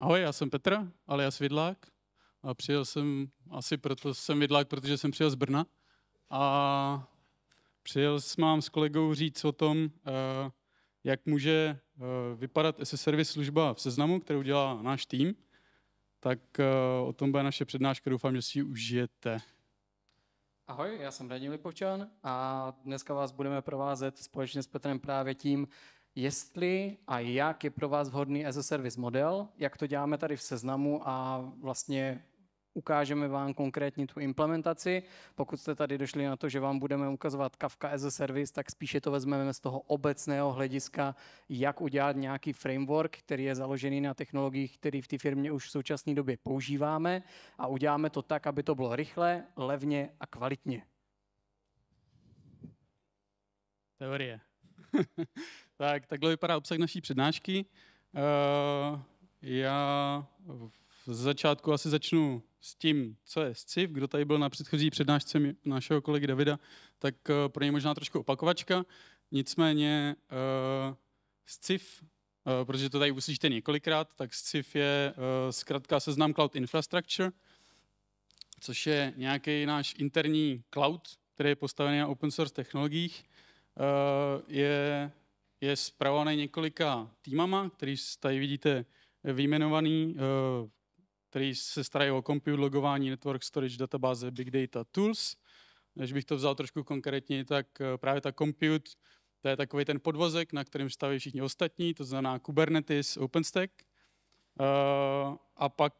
Ahoj, já jsem Petr, ale já jsem Vidlák. A přijel jsem, asi proto jsem Vidlák, protože jsem přijel z Brna. A přijel jsem mám s kolegou říct o tom, eh, jak může eh, vypadat SS-servis služba v seznamu, kterou dělá náš tým. Tak eh, o tom bude naše přednáška, doufám, že si ji užijete. Ahoj, já jsem Radim Lipovčan a dneska vás budeme provázet společně s Petrem právě tím, jestli a jak je pro vás vhodný as a service model, jak to děláme tady v seznamu a vlastně ukážeme vám konkrétně tu implementaci. Pokud jste tady došli na to, že vám budeme ukazovat Kafka as a service, tak spíše to vezmeme z toho obecného hlediska, jak udělat nějaký framework, který je založený na technologiích, který v té firmě už v současné době používáme a uděláme to tak, aby to bylo rychle, levně a kvalitně. Teorie. Tak, takhle vypadá obsah naší přednášky. Eh, já v začátku asi začnu s tím, co je SCIF. Kdo tady byl na předchozí přednášce našeho kolegy Davida, tak eh, pro něj možná trošku opakovačka. Nicméně eh, SCIF, protože to tady uslyšíte několikrát, tak SCIF je zkrátka seznam Cloud Infrastructure, což je nějaký náš interní cloud, který je postavený na open source technologiích. Je je zpravovaný několika týmama, který tady vidíte eh, vyjmenovaný, eh, který se starají o compute logování, network storage, databáze, big data, tools. Když bych to vzal trošku konkrétně, tak eh, právě ta compute, to je takový ten podvozek, na kterém staví všichni ostatní, to znamená Kubernetes, OpenStack. A pak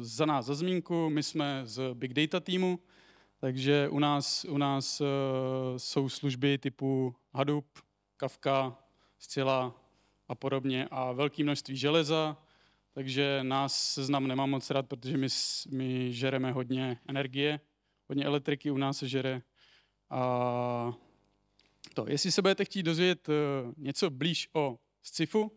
za nás za zmínku, my jsme z Big Data týmu, takže u nás, u nás jsou služby typu Hadoop, kavka, scila a podobně a velké množství železa, takže nás seznam nemám moc rád, protože my, my žereme hodně energie, hodně elektriky u nás se žere. A to, jestli se budete chtít dozvědět eh, něco blíž o scifu,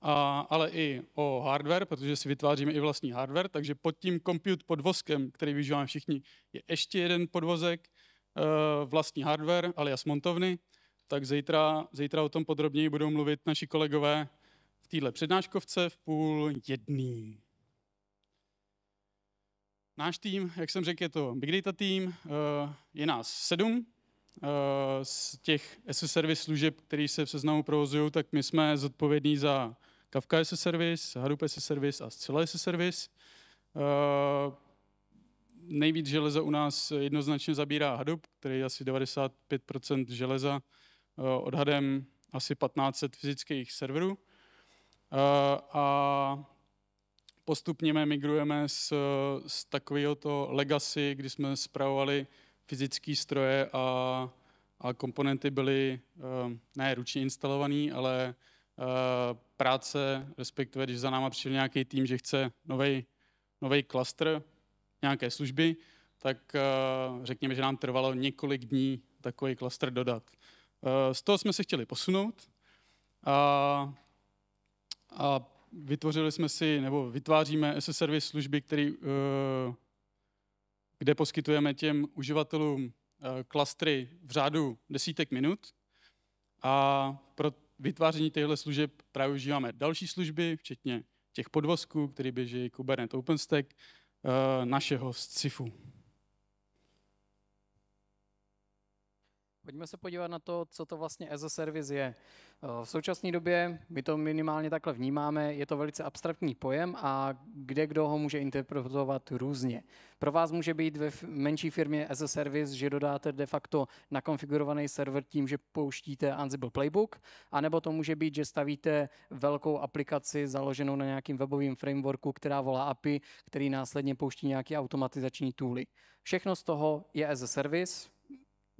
a, ale i o hardware, protože si vytváříme i vlastní hardware, takže pod tím compute podvozkem, který využíváme všichni, je ještě jeden podvozek, eh, vlastní hardware alias montovny, tak zítra, zítra o tom podrobněji budou mluvit naši kolegové v téhle přednáškovce v půl jedný. Náš tým, jak jsem řekl, je to Big Data tým, eh, je nás sedm eh, z těch SE Service služeb, které se v seznamu provozují, tak my jsme zodpovědní za Kafka SE Service, Hadoop SE Service a Scylla SE Service. Eh, nejvíc železa u nás jednoznačně zabírá Hadoop, který je asi 95% železa Eh, odhadem asi 1500 fyzických serverů. Eh, a postupně migrujeme z, z takového to legacy, kdy jsme zpravovali fyzické stroje a, a komponenty byly eh, ne ručně instalované, ale práce, respektive když za náma přišel nějaký tým, že chce nový klastr nějaké služby, tak řekněme, že nám trvalo několik dní takový klastr dodat. Eh, z toho jsme se chtěli posunout a, a vytvořili jsme si, nebo vytváříme SS Service služby, který, eh, kde poskytujeme těm uživatelům eh, klastry v řádu desítek minut. A pro vytváření těchto služeb právě užíváme další služby, včetně těch podvozků, které běží Kubernetes OpenStack, našeho SCIFu. Pojďme se podívat na to, co to vlastně as a service je. Eh, v současné době my to minimálně takhle vnímáme, je to velice abstraktní pojem a kde kdo ho může interpretovat různě. Pro vás může být ve menší firmě as a service, že dodáte de facto nakonfigurovaný server tím, že pouštíte Ansible Playbook, anebo to může být, že stavíte velkou aplikaci založenou na nějakým webovém frameworku, která volá API, který následně pouští nějaké automatizační tooly. Všechno z toho je as a service,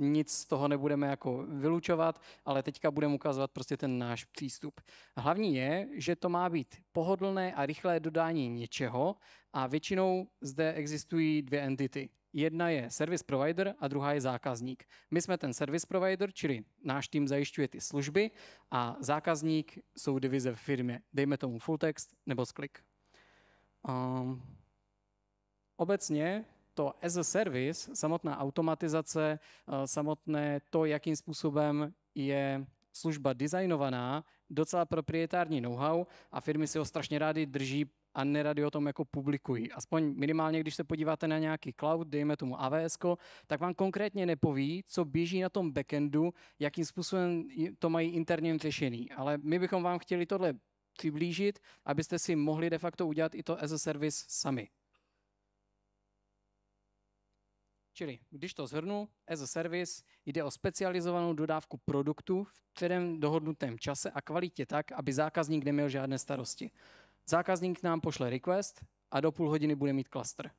nic z toho nebudeme jako vylučovat, ale teďka budeme ukazovat prostě ten náš přístup. Hlavní je, že to má být pohodlné a rychlé dodání něčeho a většinou zde existují dvě entity. Jedna je service provider a druhá je zákazník. My jsme ten service provider, čili náš tým zajišťuje ty služby a zákazník jsou divize v firmě. Dejme tomu full text nebo sklik. Um, obecně to as a service, samotná automatizace, eh, samotné to, jakým způsobem je služba designovaná, docela proprietární know-how a firmy si ho strašně rádi drží a nerady o tom jako publikují. Aspoň minimálně, když se podíváte na nějaký cloud, dejme tomu AWS, tak vám konkrétně nepoví, co běží na tom backendu, jakým způsobem to mají interně řešený. Ale my bychom vám chtěli tohle přiblížit, abyste si mohli de facto udělat i to as a service sami. Čili, když to zhrnu, as a service jde o specializovanou dodávku produktu v kterém dohodnutém čase a kvalitě tak, aby zákazník neměl žádné starosti. Zákazník nám pošle request a do půl hodiny bude mít klaster.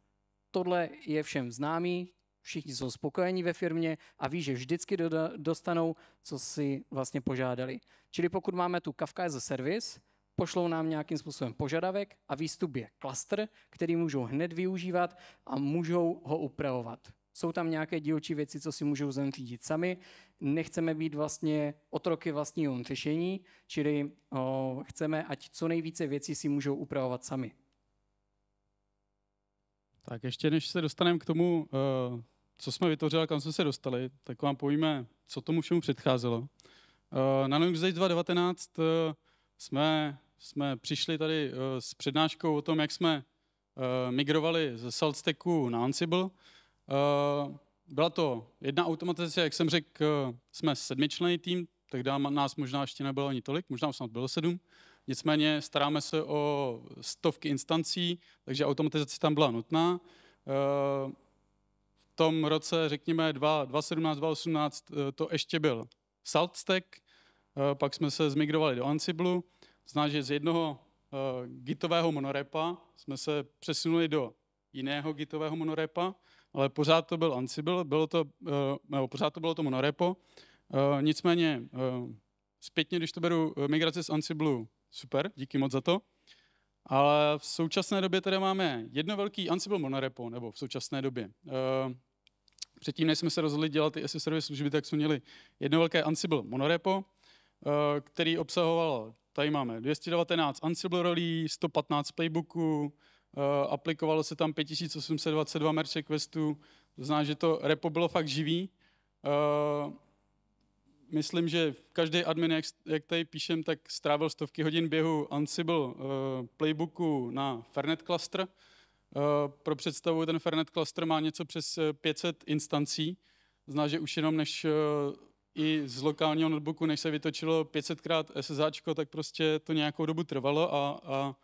Tohle je všem známý, všichni jsou spokojení ve firmě a ví, že vždycky dostanou, co si vlastně požádali. Čili pokud máme tu Kafka as a service, pošlou nám nějakým způsobem požadavek a výstup je klaster, který můžou hned využívat a můžou ho upravovat. Jsou tam nějaké dílčí věci, co si můžou zařídit sami. Nechceme být vlastně otroky vlastního řešení, čili o, chceme, ať co nejvíce věcí si můžou upravovat sami. Tak ještě než se dostaneme k tomu, co jsme vytvořili a kam jsme se dostali, tak vám povíme, co tomu všemu předcházelo. Na Linux 2019 jsme, jsme přišli tady s přednáškou o tom, jak jsme migrovali ze SaltStacku na Ansible, Eh, byla to jedna automatizace, jak jsem řekl, eh, jsme sedmičlený tým, tak nás možná ještě nebylo ani tolik, možná snad bylo sedm. Nicméně staráme se o stovky instancí, takže automatizace tam byla nutná. Eh, v tom roce, řekněme 2017, 2018, to ještě byl SaltStack, pak jsme se zmigrovali do Ansible, zná, že z jednoho gitového monorepa jsme se přesunuli do jiného gitového monorepa, ale pořád to byl Ansible, bylo to, eh, nebo pořád to bylo tomu na eh, Nicméně eh, zpětně, když to beru migrace z Ansible, super, díky moc za to. Ale v současné době tady máme jedno velký Ansible monorepo, nebo v současné době. Předtím, než jsme se rozhodli dělat ty SSRové služby, tak jsme měli jedno velké Ansible monorepo, který obsahoval, tady máme 219 Ansible rolí, 115 playbooků, Eh, aplikovalo se tam 5822 merch requestů, to znamená, že to repo bylo fakt živý. Eh, myslím, že každý admin, jak, tady píšem, tak strávil stovky hodin běhu Ansible eh, playbooku na Fernet cluster. Pro představu, ten Fernet cluster má něco přes 500 instancí, zná, že už jenom než i z lokálního notebooku, než se vytočilo 500krát SSAčko, tak prostě to nějakou dobu trvalo a, a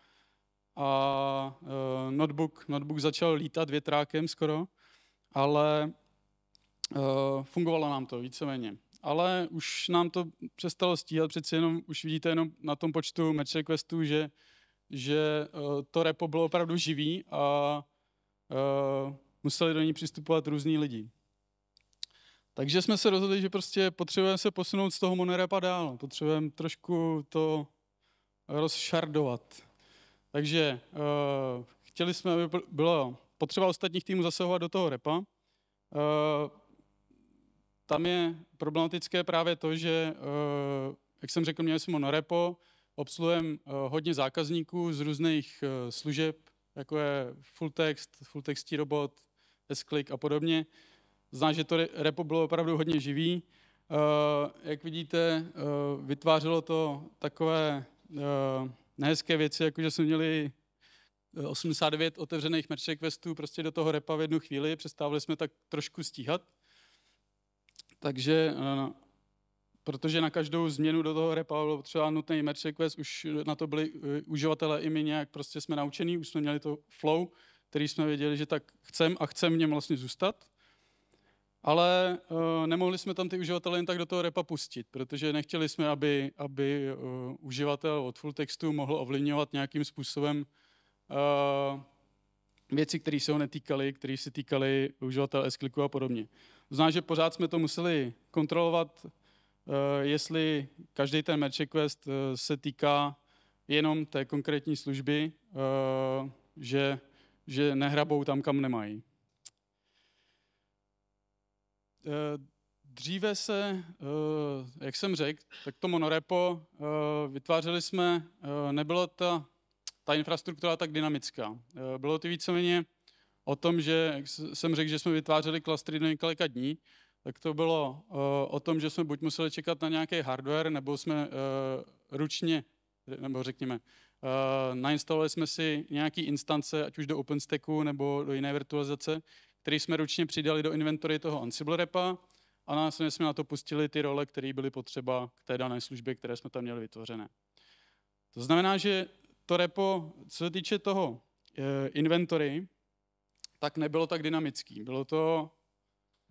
a uh, notebook, notebook začal lítat větrákem skoro, ale uh, fungovalo nám to víceméně. Ale už nám to přestalo stíhat, přeci jenom už vidíte jenom na tom počtu match requestů, že, že uh, to repo bylo opravdu živý a uh, museli do ní přistupovat různí lidi. Takže jsme se rozhodli, že prostě potřebujeme se posunout z toho monorepa dál, potřebujeme trošku to rozšardovat. Takže uh, chtěli jsme, aby bylo potřeba ostatních týmů zasahovat do toho repa. Uh, tam je problematické právě to, že, uh, jak jsem řekl, měli jsme monorepo, obsluhujeme uh, hodně zákazníků z různých uh, služeb, jako je full text, full textí robot, S-click a podobně. Zná, že to repo bylo opravdu hodně živý. Uh, jak vidíte, uh, vytvářelo to takové uh, nehezké věci, jako že jsme měli 89 eh, otevřených merch requestů prostě do toho repa v jednu chvíli, přestávali jsme tak trošku stíhat. Takže, eh, protože na každou změnu do toho repa bylo třeba nutný merch request, už na to byli eh, uživatelé i my nějak prostě jsme naučení, už jsme měli to flow, který jsme věděli, že tak chcem a chcem v něm vlastně zůstat ale uh, nemohli jsme tam ty uživatele jen tak do toho repa pustit, protože nechtěli jsme, aby, aby uh, uživatel od full textu mohl ovlivňovat nějakým způsobem uh, věci, které se ho netýkaly, které se týkaly uživatel s a podobně. Zná, že pořád jsme to museli kontrolovat, uh, jestli každý ten merge request uh, se týká jenom té konkrétní služby, uh, že, že nehrabou tam, kam nemají. Eh, dříve se, eh, jak jsem řekl, tak to monorepo eh, vytvářeli jsme, nebyla ta, ta infrastruktura tak dynamická. Bylo to víceméně o tom, že jak jsem řekl, že jsme vytvářeli klastry do několika dní, tak to bylo o tom, že jsme buď museli čekat na nějaký hardware, nebo jsme ručně, nebo řekněme, nainstalovali jsme si nějaký instance, ať už do OpenStacku nebo do jiné virtualizace, který jsme ručně přidali do inventory toho Ansible repa a následně jsme na to pustili ty role, které byly potřeba k té dané službě, které jsme tam měli vytvořené. To znamená, že to repo, co se týče toho eh, inventory, tak nebylo tak dynamický. Bylo to,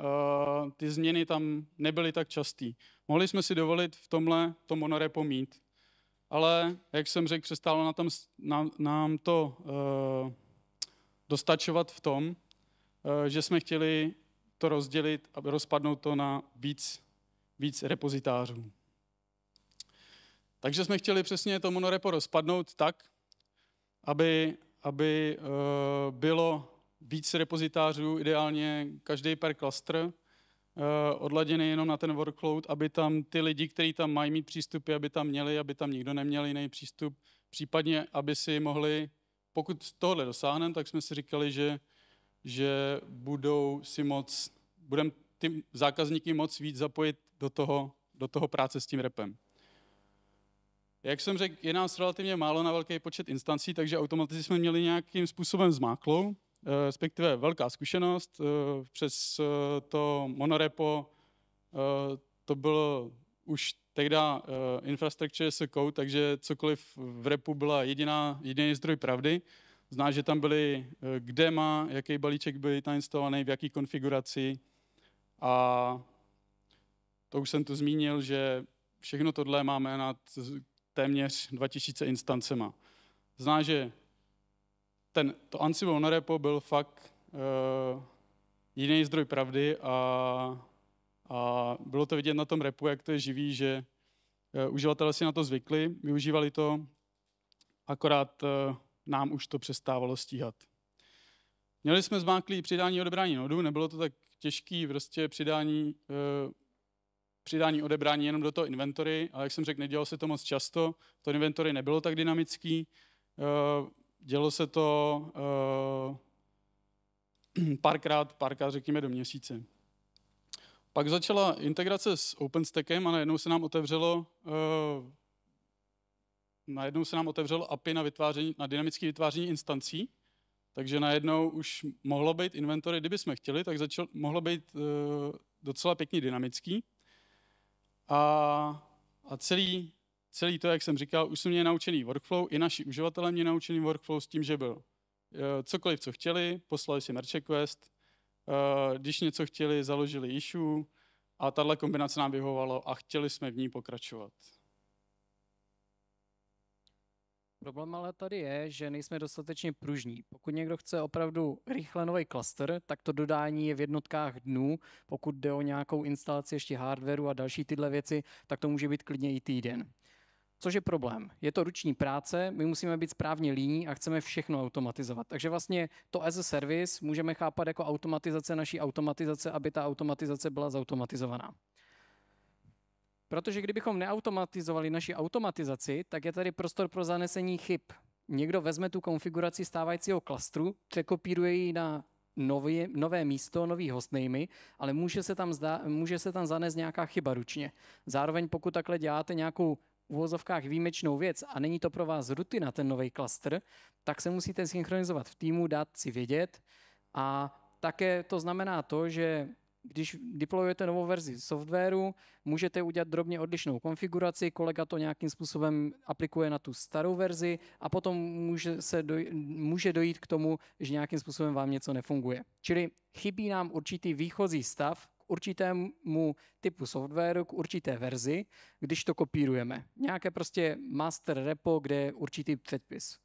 eh, ty změny tam nebyly tak časté. Mohli jsme si dovolit v tomhle to monorepo mít, ale jak jsem řekl, přestalo na tom, nám, nám to eh, dostačovat v tom, Eh, že jsme chtěli to rozdělit a rozpadnout to na víc, víc repozitářů. Takže jsme chtěli přesně to monorepo rozpadnout tak, aby, aby eh, bylo víc repozitářů, ideálně každý per cluster, eh, odladěný jenom na ten workload, aby tam ty lidi, kteří tam mají mít přístupy, aby tam měli, aby tam nikdo neměl jiný přístup, případně aby si mohli, pokud tohle dosáhneme, tak jsme si říkali, že že budou si moc, budem ty zákazníky moc víc zapojit do toho, do toho práce s tím repem. Jak jsem řekl, je nás relativně málo na velký počet instancí, takže automaticky jsme měli nějakým způsobem zmáklou, eh, respektive velká zkušenost. Eh, přes eh, to monorepo to bylo už tehda infrastructure as a code, takže cokoliv v repu byla jediná, jediný zdroj pravdy. Zná, že tam byly, eh, kde má, jaký balíček byl nainstalovaný, v jaký konfiguraci. A to už jsem tu zmínil, že všechno tohle máme nad téměř 2000 instancema. Zná, že ten, to Ansible repo byl fakt uh, jiný zdroj pravdy a, a bylo to vidět na tom repu, jak to je živý, že uh, uživatelé si na to zvykli, využívali to, akorát uh, nám už to přestávalo stíhat. Měli jsme zmáklý přidání odebrání nodu, nebylo to tak těžký prostě přidání, e, přidání odebrání jenom do toho inventory, ale jak jsem řekl, nedělalo se to moc často, to inventory nebylo tak dynamický, e, dělo se to e, párkrát, párkrát řekněme do měsíce. Pak začala integrace s OpenStackem a najednou se nám otevřelo e, najednou se nám otevřel API na, vytváření, na dynamické vytváření instancí, takže najednou už mohlo být inventory, kdyby jsme chtěli, tak začal, mohlo být uh, docela pěkně dynamický. A, a celý, celý to, jak jsem říkal, už jsme měli naučený workflow, i naši uživatelé měli naučený workflow s tím, že byl uh, cokoliv, co chtěli, poslali si merge request, uh, když něco chtěli, založili issue a tahle kombinace nám vyhovovala a chtěli jsme v ní pokračovat. Problém ale tady je, že nejsme dostatečně pružní. Pokud někdo chce opravdu rychle nový klaster, tak to dodání je v jednotkách dnů. Pokud jde o nějakou instalaci ještě hardwareu a další tyhle věci, tak to může být klidně i týden. Což je problém. Je to ruční práce, my musíme být správně líní a chceme všechno automatizovat. Takže vlastně to as a service můžeme chápat jako automatizace naší automatizace, aby ta automatizace byla zautomatizovaná. Protože kdybychom neautomatizovali naši automatizaci, tak je tady prostor pro zanesení chyb. Někdo vezme tu konfiguraci stávajícího klastru, překopíruje ji na nový, nové místo, nový hostnamy, ale může se, tam zda, může se tam zanést nějaká chyba ručně. Zároveň pokud takhle děláte nějakou v uvozovkách výjimečnou věc a není to pro vás rutina ten nový klastr, tak se musíte synchronizovat v týmu, dát si vědět a také to znamená to, že když deployujete novou verzi softwaru, můžete udělat drobně odlišnou konfiguraci, kolega to nějakým způsobem aplikuje na tu starou verzi a potom může, se doj- může dojít k tomu, že nějakým způsobem vám něco nefunguje. Čili chybí nám určitý výchozí stav k určitému typu softwaru, k určité verzi, když to kopírujeme. Nějaké prostě master repo, kde je určitý předpis.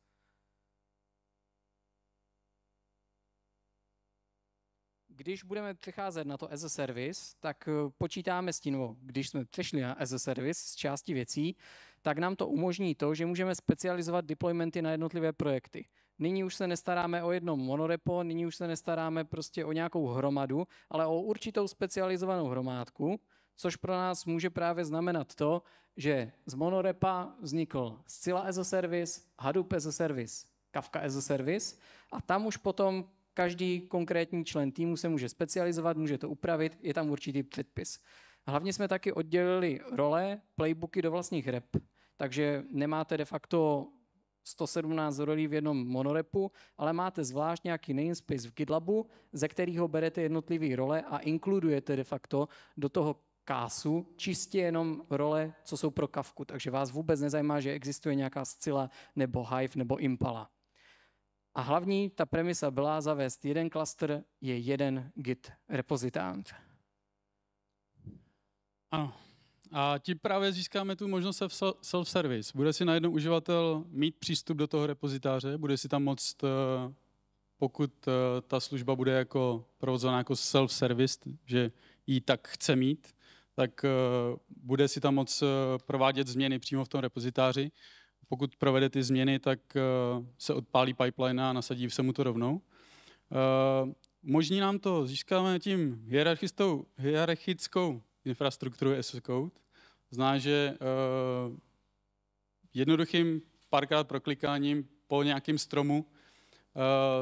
když budeme přecházet na to as a service, tak eh, počítáme s tím, když jsme přešli na as a service z části věcí, tak nám to umožní to, že můžeme specializovat deploymenty na jednotlivé projekty. Nyní už se nestaráme o jedno monorepo, nyní už se nestaráme prostě o nějakou hromadu, ale o určitou specializovanou hromádku, což pro nás může právě znamenat to, že z monorepa vznikl Scylla as a service, Hadoop as a service, Kafka as a service a tam už potom Každý konkrétní člen týmu se může specializovat, může to upravit, je tam určitý předpis. Hlavně jsme taky oddělili role, playbooky do vlastních rep, takže nemáte de facto 117 rolí v jednom monorepu, ale máte zvlášť nějaký namespace v GitLabu, ze kterého berete jednotlivé role a inkludujete de facto do toho kásu čistě jenom role, co jsou pro kavku, takže vás vůbec nezajímá, že existuje nějaká scila nebo hive nebo impala. A hlavní ta premisa byla zavést jeden klaster je jeden git repozitant. Ano. A tím právě získáme tu možnost self-service. Bude si najednou uživatel mít přístup do toho repozitáře, bude si tam moct, eh, pokud eh, ta služba bude jako provozovaná jako self-service, že ji tak chce mít, tak eh, bude si tam moc provádět změny přímo v tom repozitáři pokud provede ty změny, tak eh, se odpálí pipeline a nasadí se mu to rovnou. Eh, Možní nám to získáme tím hierarchickou infrastrukturu as code. Zná, že eh, jednoduchým párkrát proklikáním po nějakém stromu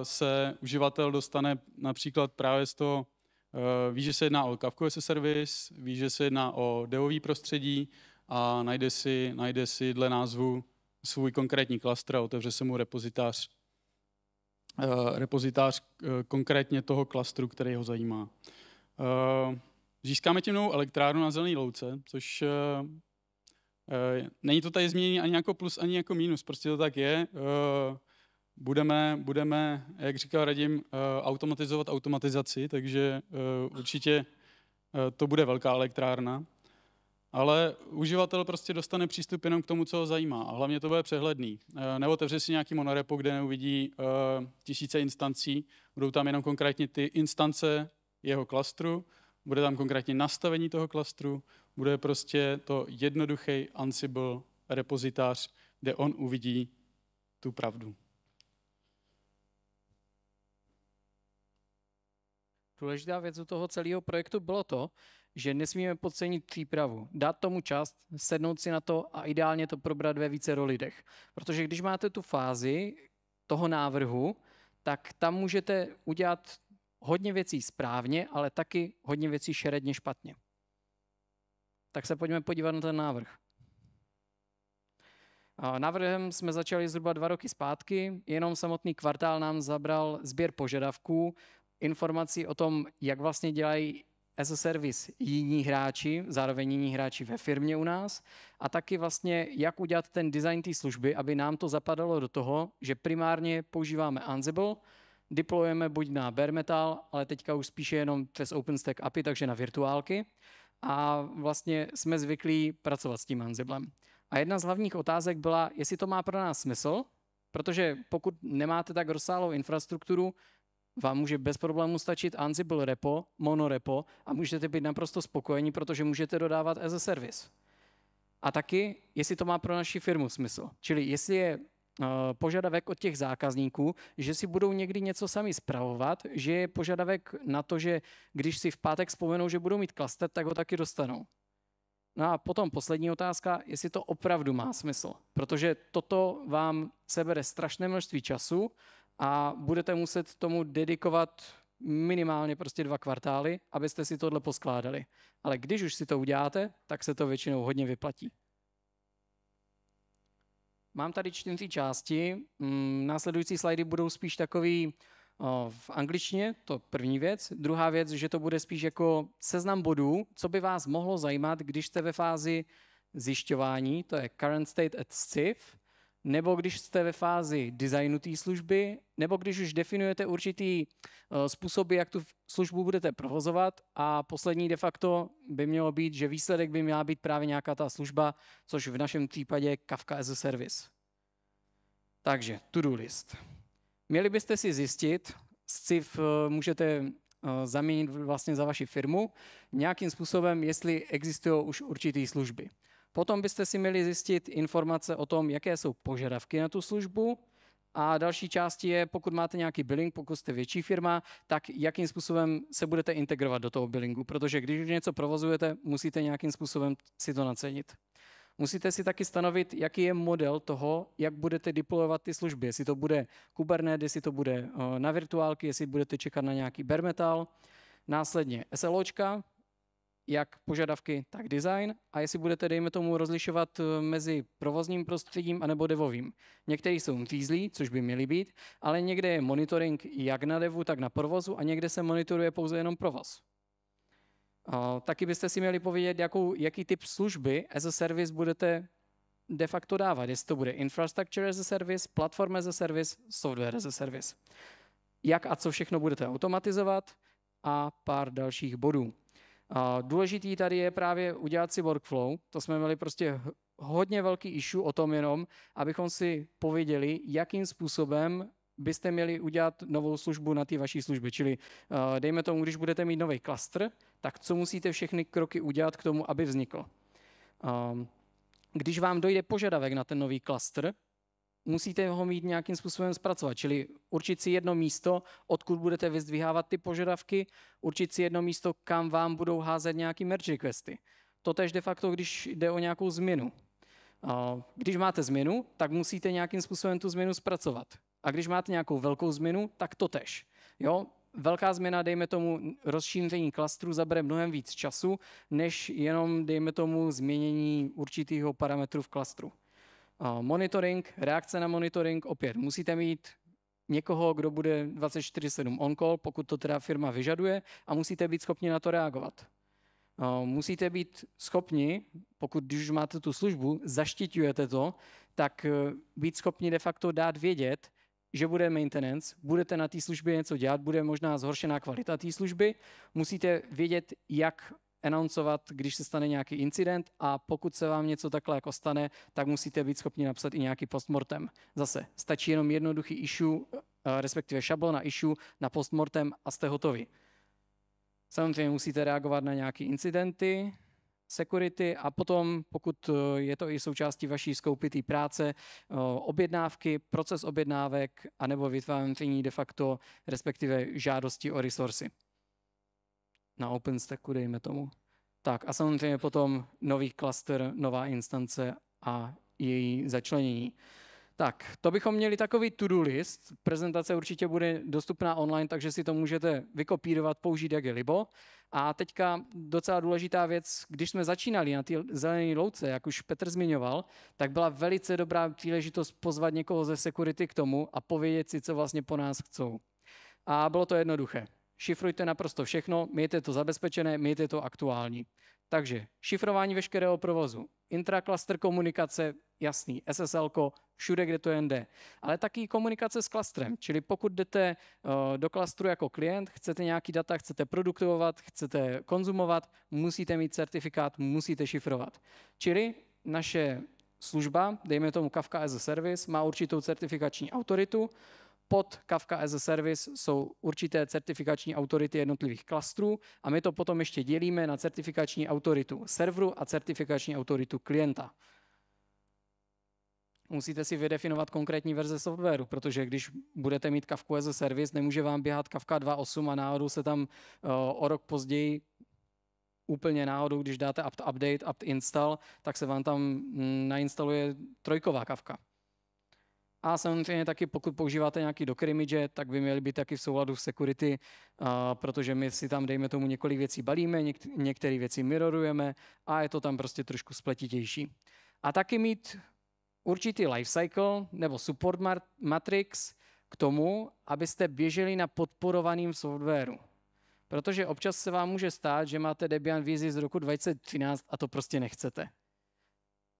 se uživatel dostane například právě z toho, ví, že se jedná o Kafka SS service, ví, že se jedná o devový prostředí a najde si, najde si dle názvu svůj konkrétní klastr a otevře se mu repozitář, eh, repozitář eh, konkrétně toho klastru, který ho zajímá. Eh, získáme tím novou elektrárnu na zelený louce, což není to tady změní ani jako plus, ani jako minus, prostě to tak je. Budeme, budeme jak říkal Radim, automatizovat automatizaci, takže určitě to bude velká elektrárna ale uživatel prostě dostane přístup jenom k tomu, co ho zajímá a hlavně to bude přehledný. Eh, neotevře si nějaký monorepo, kde neuvidí eh, tisíce instancí, budou tam jenom konkrétně ty instance jeho klastru, bude tam konkrétně nastavení toho klastru, bude prostě to jednoduchý Ansible repozitář, kde on uvidí tu pravdu. Důležitá věc u toho celého projektu bylo to, že nesmíme podcenit přípravu, dát tomu čas, sednout si na to a ideálně to probrat ve více rolidech. Protože když máte tu fázi toho návrhu, tak tam můžete udělat hodně věcí správně, ale taky hodně věcí šeredně špatně. Tak se pojďme podívat na ten návrh. Návrhem jsme začali zhruba dva roky zpátky, jenom samotný kvartál nám zabral sběr požadavků, informací o tom, jak vlastně dělají as a service jiní hráči, zároveň jiní hráči ve firmě u nás a taky vlastně, jak udělat ten design té služby, aby nám to zapadalo do toho, že primárně používáme Ansible, deployujeme buď na bare metal, ale teďka už spíše jenom přes OpenStack API, takže na virtuálky a vlastně jsme zvyklí pracovat s tím Ansiblem. A jedna z hlavních otázek byla, jestli to má pro nás smysl, protože pokud nemáte tak rozsáhlou infrastrukturu, vám může bez problémů stačit Ansible repo, monorepo a můžete být naprosto spokojení, protože můžete dodávat as a service. A taky, jestli to má pro naši firmu smysl. Čili jestli je eh, požadavek od těch zákazníků, že si budou někdy něco sami zpravovat, že je požadavek na to, že když si v pátek vzpomenou, že budou mít klaster, tak ho taky dostanou. No a potom poslední otázka, jestli to opravdu má smysl, protože toto vám sebere strašné množství času, a budete muset tomu dedikovat minimálně prostě dva kvartály, abyste si tohle poskládali. Ale když už si to uděláte, tak se to většinou hodně vyplatí. Mám tady čtyři části. Mm, následující slajdy budou spíš takový v angličtině, to první věc. Druhá věc, že to bude spíš jako seznam bodů, co by vás mohlo zajímat, když jste ve fázi zjišťování, to je current state at SIF nebo když jste ve fázi designu té služby, nebo když už definujete určitý eh, způsoby, jak tu službu budete provozovat a poslední de facto by mělo být, že výsledek by měla být právě nějaká ta služba, což v našem případě Kafka as a service. Takže to-do list. Měli byste si zjistit, SCIF eh, můžete eh, zaměnit vlastně za vaši firmu, nějakým způsobem, jestli existují už určité služby. Potom byste si měli zjistit informace o tom, jaké jsou požadavky na tu službu, a další částí je, pokud máte nějaký billing, pokud jste větší firma, tak jakým způsobem se budete integrovat do toho billingu, protože když už něco provozujete, musíte nějakým způsobem si to nacenit. Musíte si taky stanovit, jaký je model toho, jak budete deployovat ty služby. Jestli to bude Kubernetes, jestli to bude eh, na virtuálky, jestli budete čekat na nějaký bare metal. Následně SLOčka, jak požadavky, tak design a jestli budete, dejme tomu, rozlišovat eh, mezi provozním prostředím anebo devovým. někteří jsou týzlí, což by měly být, ale někde je monitoring jak na devu, tak na provozu a někde se monitoruje pouze jenom provoz. A taky byste si měli povědět, jakou, jaký typ služby as a service budete de facto dávat, jestli to bude infrastructure as a service, platform as a service, software as a service. Jak a co všechno budete automatizovat a pár dalších bodů. Důležitý tady je právě udělat si workflow. To jsme měli prostě hodně velký issue o tom jenom, abychom si pověděli, jakým způsobem byste měli udělat novou službu na té vaší službě. Čili eh, dejme tomu, když budete mít nový klastr, tak co musíte všechny kroky udělat k tomu, aby vznikl. Ehm, když vám dojde požadavek na ten nový klastr, musíte ho mít nějakým způsobem zpracovat. Čili určit si jedno místo, odkud budete vyzdvihávat ty požadavky, určit si jedno místo, kam vám budou házet nějaký merge requesty. tež de facto, když jde o nějakou změnu. Když máte změnu, tak musíte nějakým způsobem tu změnu zpracovat. A když máte nějakou velkou změnu, tak to tež. Jo? Velká změna, dejme tomu, rozšíření klastru zabere mnohem víc času, než jenom, dejme tomu, změnění určitého parametru v klastru. Monitoring, reakce na monitoring, opět musíte mít někoho, kdo bude 24-7 on-call, pokud to teda firma vyžaduje, a musíte být schopni na to reagovat. Musíte být schopni, pokud když máte tu službu, zaštiťujete to, tak e, být schopni de facto dát vědět, že bude maintenance, budete na té službě něco dělat, bude možná zhoršená kvalita té služby, musíte vědět, jak announcovat, když se stane nějaký incident a pokud se vám něco takhle jako stane, tak musíte být schopni napsat i nějaký postmortem. Zase, stačí jenom jednoduchý issue, eh, respektive šablona issue na postmortem a jste hotovi. Samozřejmě musíte reagovat na nějaké incidenty, security a potom, pokud eh, je to i součástí vaší skoupitý práce, eh, objednávky, proces objednávek anebo vytváření de facto, respektive žádosti o resursy na OpenStacku, dejme tomu. Tak a samozřejmě potom nový klaster, nová instance a její začlenění. Tak, to bychom měli takový to-do list. Prezentace určitě bude dostupná online, takže si to můžete vykopírovat, použít, jak je libo. A teďka docela důležitá věc, když jsme začínali na té zelené louce, jak už Petr zmiňoval, tak byla velice dobrá příležitost pozvat někoho ze security k tomu a povědět si, co vlastně po nás chcou. A bylo to jednoduché šifrujte naprosto všechno, mějte to zabezpečené, mějte to aktuální. Takže šifrování veškerého provozu, intraklaster komunikace, jasný, SSL, všude, kde to jen jde. Ale taky komunikace s klastrem, čili pokud jdete eh, do klastru jako klient, chcete nějaký data, chcete produktovat, chcete konzumovat, musíte mít certifikát, musíte šifrovat. Čili naše služba, dejme tomu Kafka as a Service, má určitou certifikační autoritu, pod Kafka as a Service jsou určité certifikační autority jednotlivých klastrů a my to potom ještě dělíme na certifikační autoritu serveru a certifikační autoritu klienta. Musíte si vydefinovat konkrétní verze softwaru, protože když budete mít Kafka as a Service, nemůže vám běhat Kafka 2.8 a náhodou se tam eh, o rok později úplně náhodou, když dáte apt update, apt install, tak se vám tam hm, nainstaluje trojková kavka. A samozřejmě taky, pokud používáte nějaký docker image, tak by měly být taky v souladu s security, protože my si tam, dejme tomu, několik věcí balíme, některé věci mirrorujeme a je to tam prostě trošku spletitější. A taky mít určitý lifecycle nebo support matrix k tomu, abyste běželi na podporovaném softwaru. Protože občas se vám může stát, že máte Debian vizi z roku 2013 a to prostě nechcete.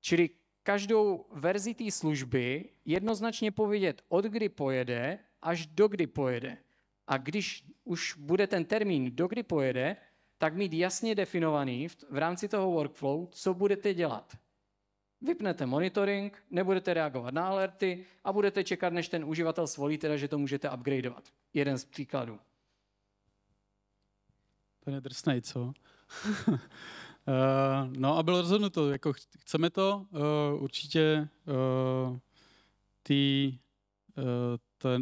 Čili každou verzi té služby jednoznačně povědět, od kdy pojede až do kdy pojede. A když už bude ten termín, do kdy pojede, tak mít jasně definovaný v, rámci toho workflow, co budete dělat. Vypnete monitoring, nebudete reagovat na alerty a budete čekat, než ten uživatel svolí, teda, že to můžete upgradeovat. Jeden z příkladů. To je drsnej, co? Eh, no a bylo rozhodnuto, jako chceme to, eh, určitě eh, ty,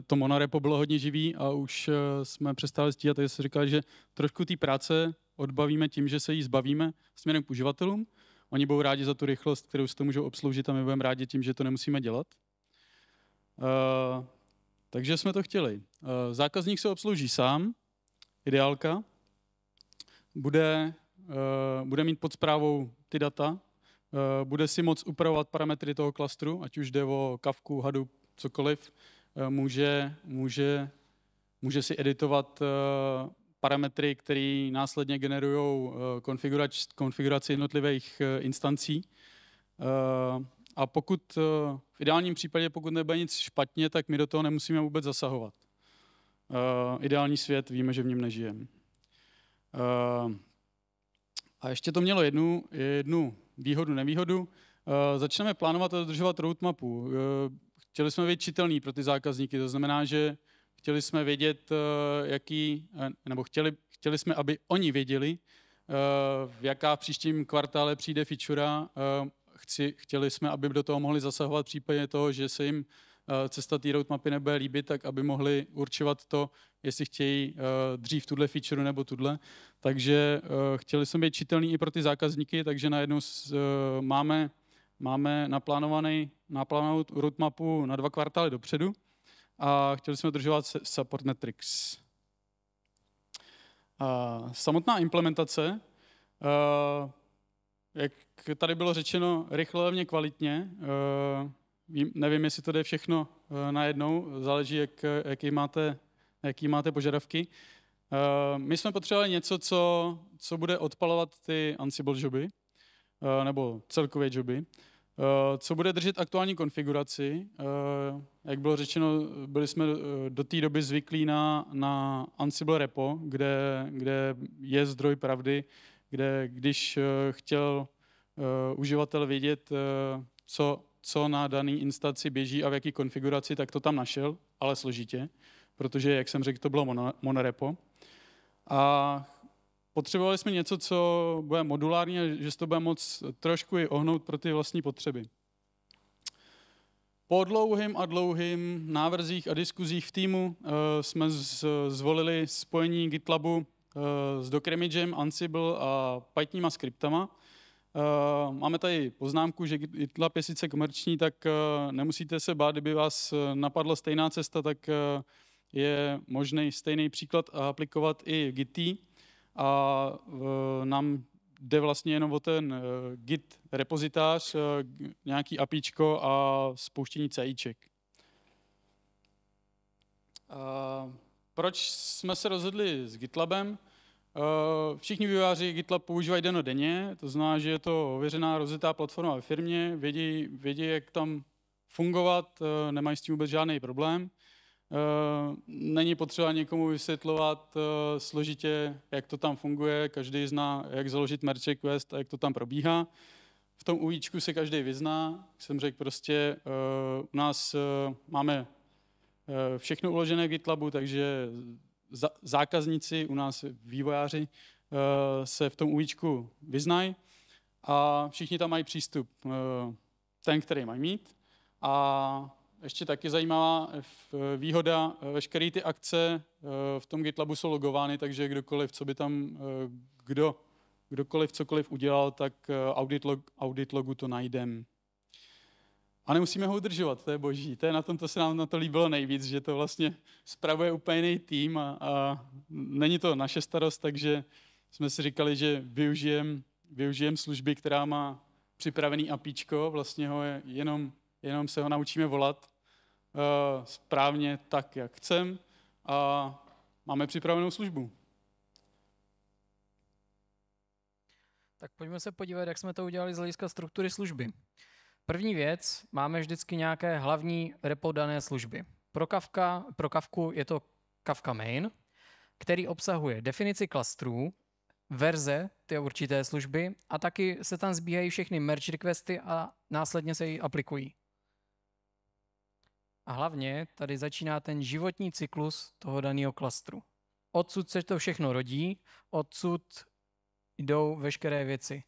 to monorepo bylo hodně živý a už jsme přestali stíhat, takže se říkali, že trošku té práce odbavíme tím, že se jí zbavíme směrem k uživatelům. Oni budou rádi za tu rychlost, kterou si to můžou obsloužit a my budeme rádi tím, že to nemusíme dělat. takže jsme to chtěli. zákazník se obslouží sám, ideálka. Bude Eh, bude mít pod zprávou ty data, eh, bude si moc upravovat parametry toho klastru, ať už jde o kavku, hadu, cokoliv, eh, může, může, může si editovat parametry, které následně generují konfigurač, konfiguraci jednotlivých instancí. A pokud v ideálním případě, pokud nebude nic špatně, tak my do toho nemusíme vůbec zasahovat. Ideální svět, víme, že v něm nežijeme. A ještě to mělo jednu, jednu výhodu, nevýhodu. Eh, začneme plánovat a dodržovat roadmapu. Eh, chtěli jsme být čitelný pro ty zákazníky, to znamená, že chtěli jsme vědět, eh, jaký, nebo chtěli, chtěli jsme, aby oni věděli, jaká v příštím kvartále přijde feature. Chci, chtěli jsme, aby do toho mohli zasahovat v případě toho, že se jim Eh, cesta té roadmapy nebude líbit, tak aby mohli určovat to, jestli chtějí eh, dřív tuhle feature nebo tuhle. Takže eh, chtěli jsme být čitelný i pro ty zákazníky, takže najednou máme, máme naplánovaný, naplánovanou roadmapu na dva kvartály dopředu a chtěli jsme držovat support metrics. Samotná implementace, jak tady bylo řečeno, rychle, levně, kvalitně, nevím, jestli to jde všechno eh, najednou, záleží, jak, jaký, máte, jaký máte požadavky. Eh, my jsme potřebovali něco, co, co bude odpalovat ty Ansible joby, eh, nebo celkové joby, co bude držet aktuální konfiguraci. Jak bylo řečeno, byli jsme do té doby zvyklí na, na Ansible repo, kde, kde je zdroj pravdy, kde když chtěl uživatel vědět, co co na dané instanci běží a v jaký konfiguraci, tak to tam našel, ale složitě, protože, jak jsem řekl, to bylo mono, monorepo. A potřebovali jsme něco, co bude modulární, že se to bude moc trošku i ohnout pro ty vlastní potřeby. Po dlouhým a dlouhým návrzích a diskuzích v týmu uh, jsme z, zvolili spojení GitLabu uh, s Docrimagem, Ansible a Pythonima skriptama Eh, máme tady poznámku, že GitLab je sice komerční, tak eh, nemusíte se bát, kdyby vás eh, napadla stejná cesta, tak je možný stejný příklad aplikovat i v Gitty. A nám jde vlastně jenom o ten Git repozitář, nějaký APIčko a spouštění CIček. Proč jsme se rozhodli s GitLabem? Eh, všichni vývojáři GitLab používají denně, to znamená, že je to ověřená, rozjetá platforma ve firmě, vědí, vědí, jak tam fungovat, eh, nemají s tím vůbec žádný problém. Eh, není potřeba někomu vysvětlovat složitě, jak to tam funguje, každý zná, jak založit merge request a jak to tam probíhá. V tom UIčku se každý vyzná, jsem řekl prostě, u nás máme všechno uložené v GitLabu, takže zákazníci, u nás vývojáři, eh, se v tom uvíčku vyznají a všichni tam mají přístup, eh, ten, který mají mít. A ještě taky zajímavá výhoda, eh, veškeré ty akce v tom GitLabu jsou logovány, takže kdokoliv, co by tam, kdo, kdokoliv cokoliv udělal, tak audit, log, audit logu to najdem. A nemusíme ho udržovat, to je boží. To je na tom, to se nám na to líbilo nejvíc, že to vlastně spravuje úplně jiný tým a, a není to naše starost, takže jsme si říkali, že využijeme využijem služby, která má připravený apíčko, vlastně ho je, jenom, jenom se ho naučíme volat uh, správně tak, jak chcem a máme připravenou službu. Tak pojďme se podívat, jak jsme to udělali z hlediska struktury služby. První věc, máme vždycky nějaké hlavní repo dané služby. Pro, Kafka, pro Kafku je to Kafka main, který obsahuje definici klastrů, verze té určité služby a taky se tam zbíhají všechny merge requesty a následně se ji aplikují. A hlavně tady začíná ten životní cyklus toho daného klastru. Odsud se to všechno rodí, odsud jdou veškeré věci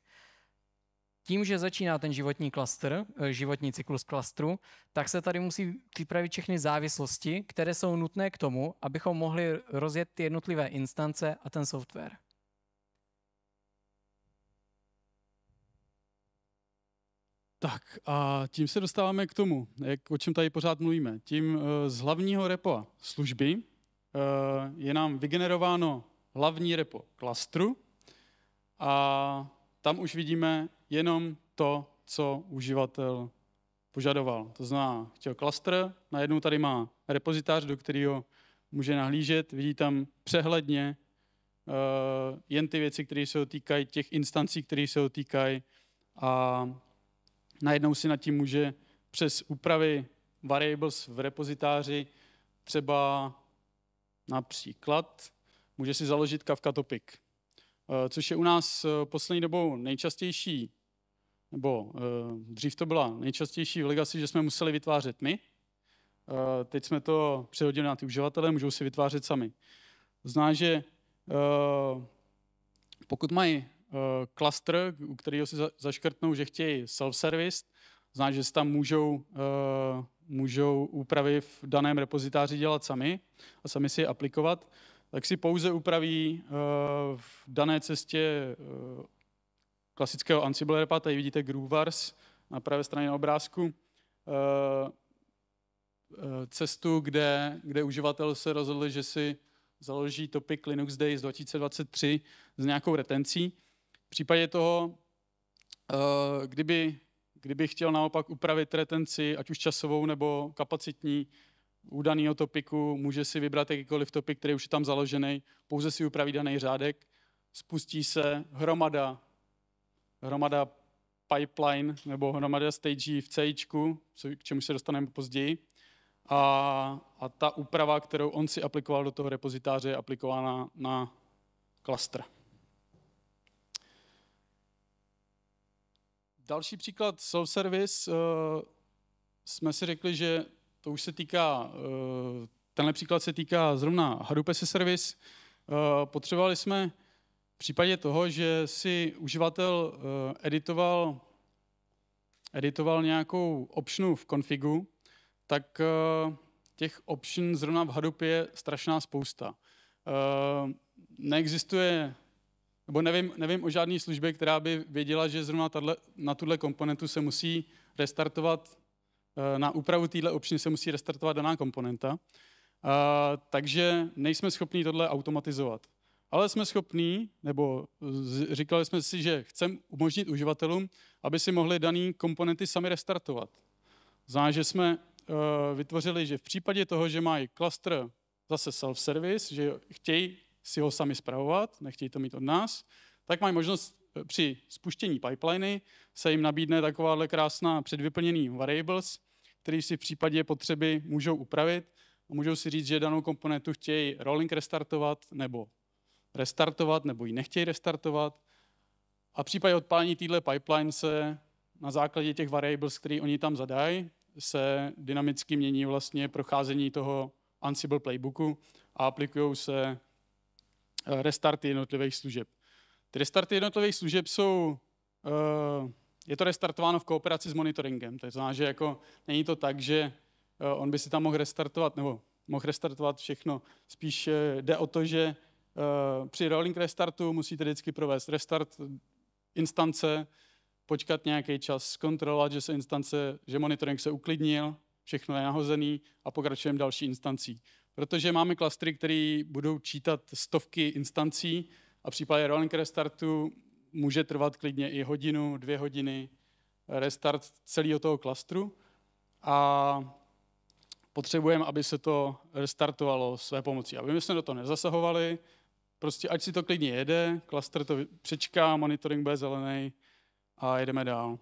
tím, že začíná ten životní klastr, eh, životní cyklus klastru, tak se tady musí připravit všechny závislosti, které jsou nutné k tomu, abychom mohli rozjet ty jednotlivé instance a ten software. Tak a tím se dostáváme k tomu, jak, o čem tady pořád mluvíme. Tím eh, z hlavního repo služby eh, je nám vygenerováno hlavní repo klastru a tam už vidíme jenom to, co uživatel požadoval. To zná, chtěl klastr, najednou tady má repozitář, do kterého může nahlížet, vidí tam přehledně uh, jen ty věci, které se týkají, těch instancí, které se týkají a najednou si nad tím může přes úpravy variables v repozitáři třeba například může si založit Kafka Topic Eh, což je u nás eh, poslední dobou nejčastější, nebo eh, dřív to byla nejčastější v legacy, že jsme museli vytvářet my. Teď jsme to přehodili na ty uživatele, můžou si vytvářet sami. Zná, že pokud mají klastr, u kterého si zaškrtnou, že chtějí self-service, zná, že si tam můžou, můžou úpravy v daném repozitáři dělat sami a sami si je aplikovat tak si pouze upraví eh, v dané cestě eh, klasického Ansible repa, tady vidíte Groovars na pravé straně na obrázku, eh, cestu, kde, kde uživatel se rozhodl, že si založí topic Linux Days 2023 s nějakou retencí. V případě toho, kdyby, kdyby chtěl naopak upravit retenci, ať už časovou nebo kapacitní, u daného topiku může si vybrat jakýkoliv topik, který už je tam založený, pouze si upraví daný řádek, spustí se hromada, hromada pipeline nebo hromada stage v C, k čemu se dostaneme později. A, a ta úprava, kterou on si aplikoval do toho repozitáře, je aplikována na klastr. Další příklad self-service. Eh, jsme si řekli, že to už se týká, eh, tenhle příklad se týká zrovna Hadoop as a service. Eh, potřebovali jsme v případě toho, že si uživatel eh, editoval, editoval nějakou optionu v konfigu, tak těch option zrovna v Hadoop je strašná spousta. Neexistuje nebo nevím, nevím o žádné službě, která by věděla, že zrovna tato, na tuhle komponentu se musí restartovat Eh, na úpravu téhle option se musí restartovat daná komponenta, eh, takže nejsme schopni tohle automatizovat. Ale jsme schopní, nebo říkali jsme si, že chceme umožnit uživatelům, aby si mohli dané komponenty sami restartovat. Zná, že jsme eh, vytvořili, že v případě toho, že mají klastr zase self-service, že chtějí si ho sami zpravovat, nechtějí to mít od nás, tak mají možnost Eh, při spuštění pipeliny se jim nabídne takováhle krásná předvyplněný variables, který si v případě potřeby můžou upravit a můžou si říct, že danou komponentu chtějí rolling restartovat nebo restartovat nebo ji nechtějí restartovat. A v případě odpálení téhle pipeline se na základě těch variables, které oni tam zadají, se dynamicky mění vlastně procházení toho Ansible playbooku a aplikují se eh, restarty jednotlivých služeb. Ty restarty jednotlivých služeb jsou, uh, je to restartováno v kooperaci s monitoringem. To znamená, že jako není to tak, že uh, on by si tam mohl restartovat, nebo mohl restartovat všechno. Spíš uh, jde o to, že uh, při rolling restartu musíte vždycky provést restart instance, počkat nějaký čas, zkontrolovat, že se instance, že monitoring se uklidnil, všechno je nahozený a pokračujeme další instancí. Protože máme klastry, které budou čítat stovky instancí, a v případě rolling restartu může trvat klidně i hodinu, dvě hodiny restart celého toho klastru a potřebujeme, aby se to restartovalo své pomocí, aby my jsme do toho nezasahovali, prostě ať si to klidně jede, klaster to přečká, monitoring bude zelený a jedeme dál.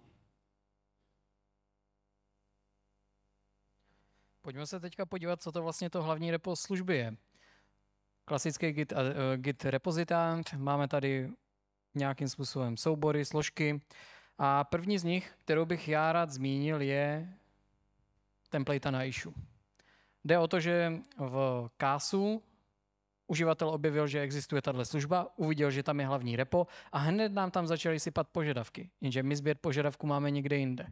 Pojďme se teďka podívat, co to vlastně to hlavní repo služby je klasický git, uh, git repozitant, máme tady nějakým způsobem soubory, složky. A první z nich, kterou bych já rád zmínil, je template na issue. Jde o to, že v Kásu uživatel objevil, že existuje tato služba, uviděl, že tam je hlavní repo a hned nám tam začaly sypat požadavky, jenže my sběr požadavků máme někde jinde.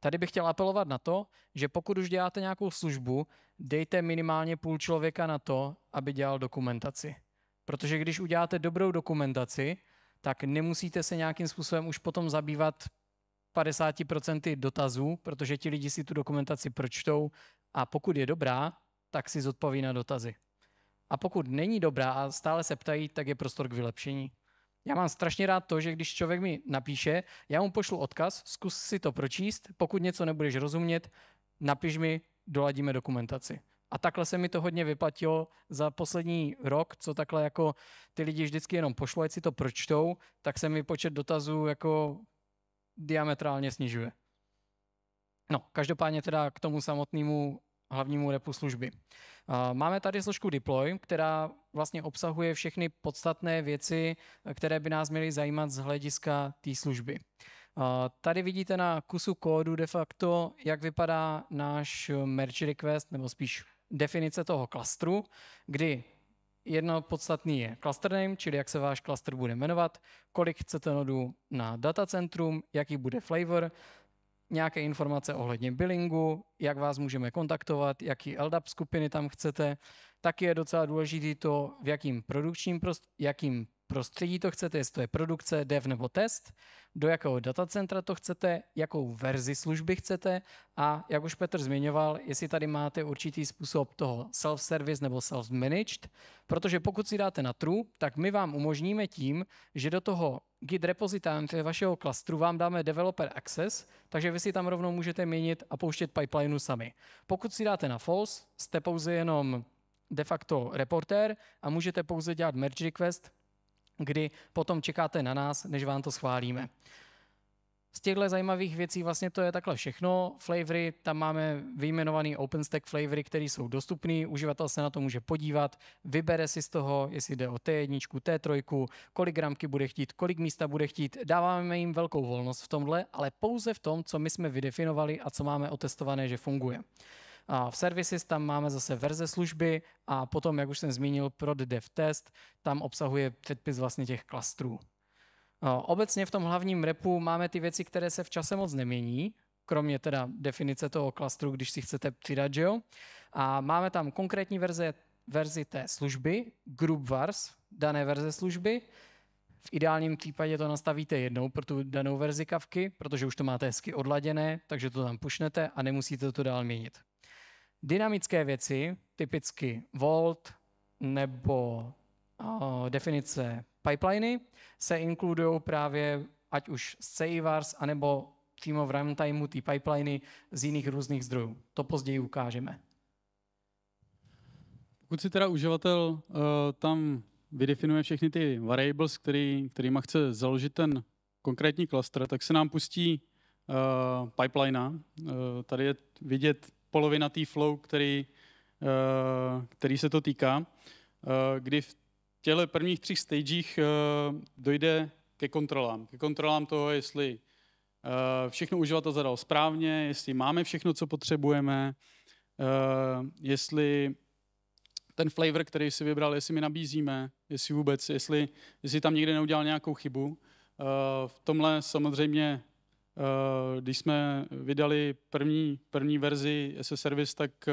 Tady bych chtěl apelovat na to, že pokud už děláte nějakou službu, dejte minimálně půl člověka na to, aby dělal dokumentaci. Protože když uděláte dobrou dokumentaci, tak nemusíte se nějakým způsobem už potom zabývat 50% dotazů, protože ti lidi si tu dokumentaci pročtou a pokud je dobrá, tak si zodpoví na dotazy. A pokud není dobrá a stále se ptají, tak je prostor k vylepšení. Já mám strašně rád to, že když člověk mi napíše, já mu pošlu odkaz, zkus si to pročíst, pokud něco nebudeš rozumět, napiš mi, doladíme dokumentaci. A takhle se mi to hodně vyplatilo za poslední rok, co takhle jako ty lidi vždycky jenom pošlo, ať si to pročtou, tak se mi počet dotazů jako diametrálně snižuje. No, každopádně teda k tomu samotnému hlavnímu repu služby. Máme tady složku deploy, která vlastně obsahuje všechny podstatné věci, které by nás měly zajímat z hlediska té služby. Tady vidíte na kusu kódu de facto, jak vypadá náš merge request, nebo spíš definice toho klastru, kdy jedno podstatný je cluster name, čili jak se váš cluster bude jmenovat, kolik chcete nodů na datacentrum, jaký bude flavor nějaké informace ohledně billingu, jak vás můžeme kontaktovat, jaký LDAP skupiny tam chcete. Taky je docela důležité to, v jakým produkčním, prost, jakým prostředí to chcete, jestli to je produkce, dev nebo test, do jakého datacentra to chcete, jakou verzi služby chcete a jak už Petr zmiňoval, jestli tady máte určitý způsob toho self-service nebo self-managed, protože pokud si dáte na true, tak my vám umožníme tím, že do toho Git repozitáře vašeho klastru vám dáme developer access, takže vy si tam rovnou můžete měnit a pouštět pipeline sami. Pokud si dáte na false, jste pouze jenom de facto reportér a můžete pouze dělat merge request, kdy potom čekáte na nás, než vám to schválíme. Z těchto zajímavých věcí vlastně to je takhle všechno. Flavory, tam máme vyjmenovaný OpenStack flavory, které jsou dostupné, uživatel se na to může podívat, vybere si z toho, jestli jde o T1, T3, kolik gramky bude chtít, kolik místa bude chtít. Dáváme jim velkou volnost v tomhle, ale pouze v tom, co my jsme vydefinovali a co máme otestované, že funguje. A v services tam máme zase verze služby a potom, jak už jsem zmínil, prod dev test, tam obsahuje předpis vlastně těch klastrů. Obecně v tom hlavním repu máme ty věci, které se v čase moc nemění, kromě teda definice toho klastru, když si chcete přidat, že jo? A máme tam konkrétní verze, verzi té služby, group vars, dané verze služby. V ideálním případě to nastavíte jednou pro tu danou verzi kavky, protože už to máte hezky odladěné, takže to tam pušnete a nemusíte to dál měnit. Dynamické věci, typicky volt nebo definice pipeliny, se inkludují právě ať už z CIVARS, anebo přímo v runtimeu ty pipeliny z jiných různých zdrojů. To později ukážeme. Pokud si teda uživatel uh, tam vydefinuje všechny ty variables, který, kterýma chce založit ten konkrétní klastr, tak se nám pustí uh, e, pipelina. Uh, e, tady je vidět té flow, který, eh, který se to týká, eh, kdy v těle prvních třech stagech eh, dojde ke kontrolám. Ke kontrolám toho, jestli všechno uživatel zadal správně, jestli máme všechno, co potřebujeme, jestli ten flavor, který si vybral, jestli mi nabízíme, jestli vůbec, jestli, jestli tam někde neudělal nějakou chybu. V tomhle samozřejmě Eh, když jsme vydali první, první verzi SS Service, tak eh,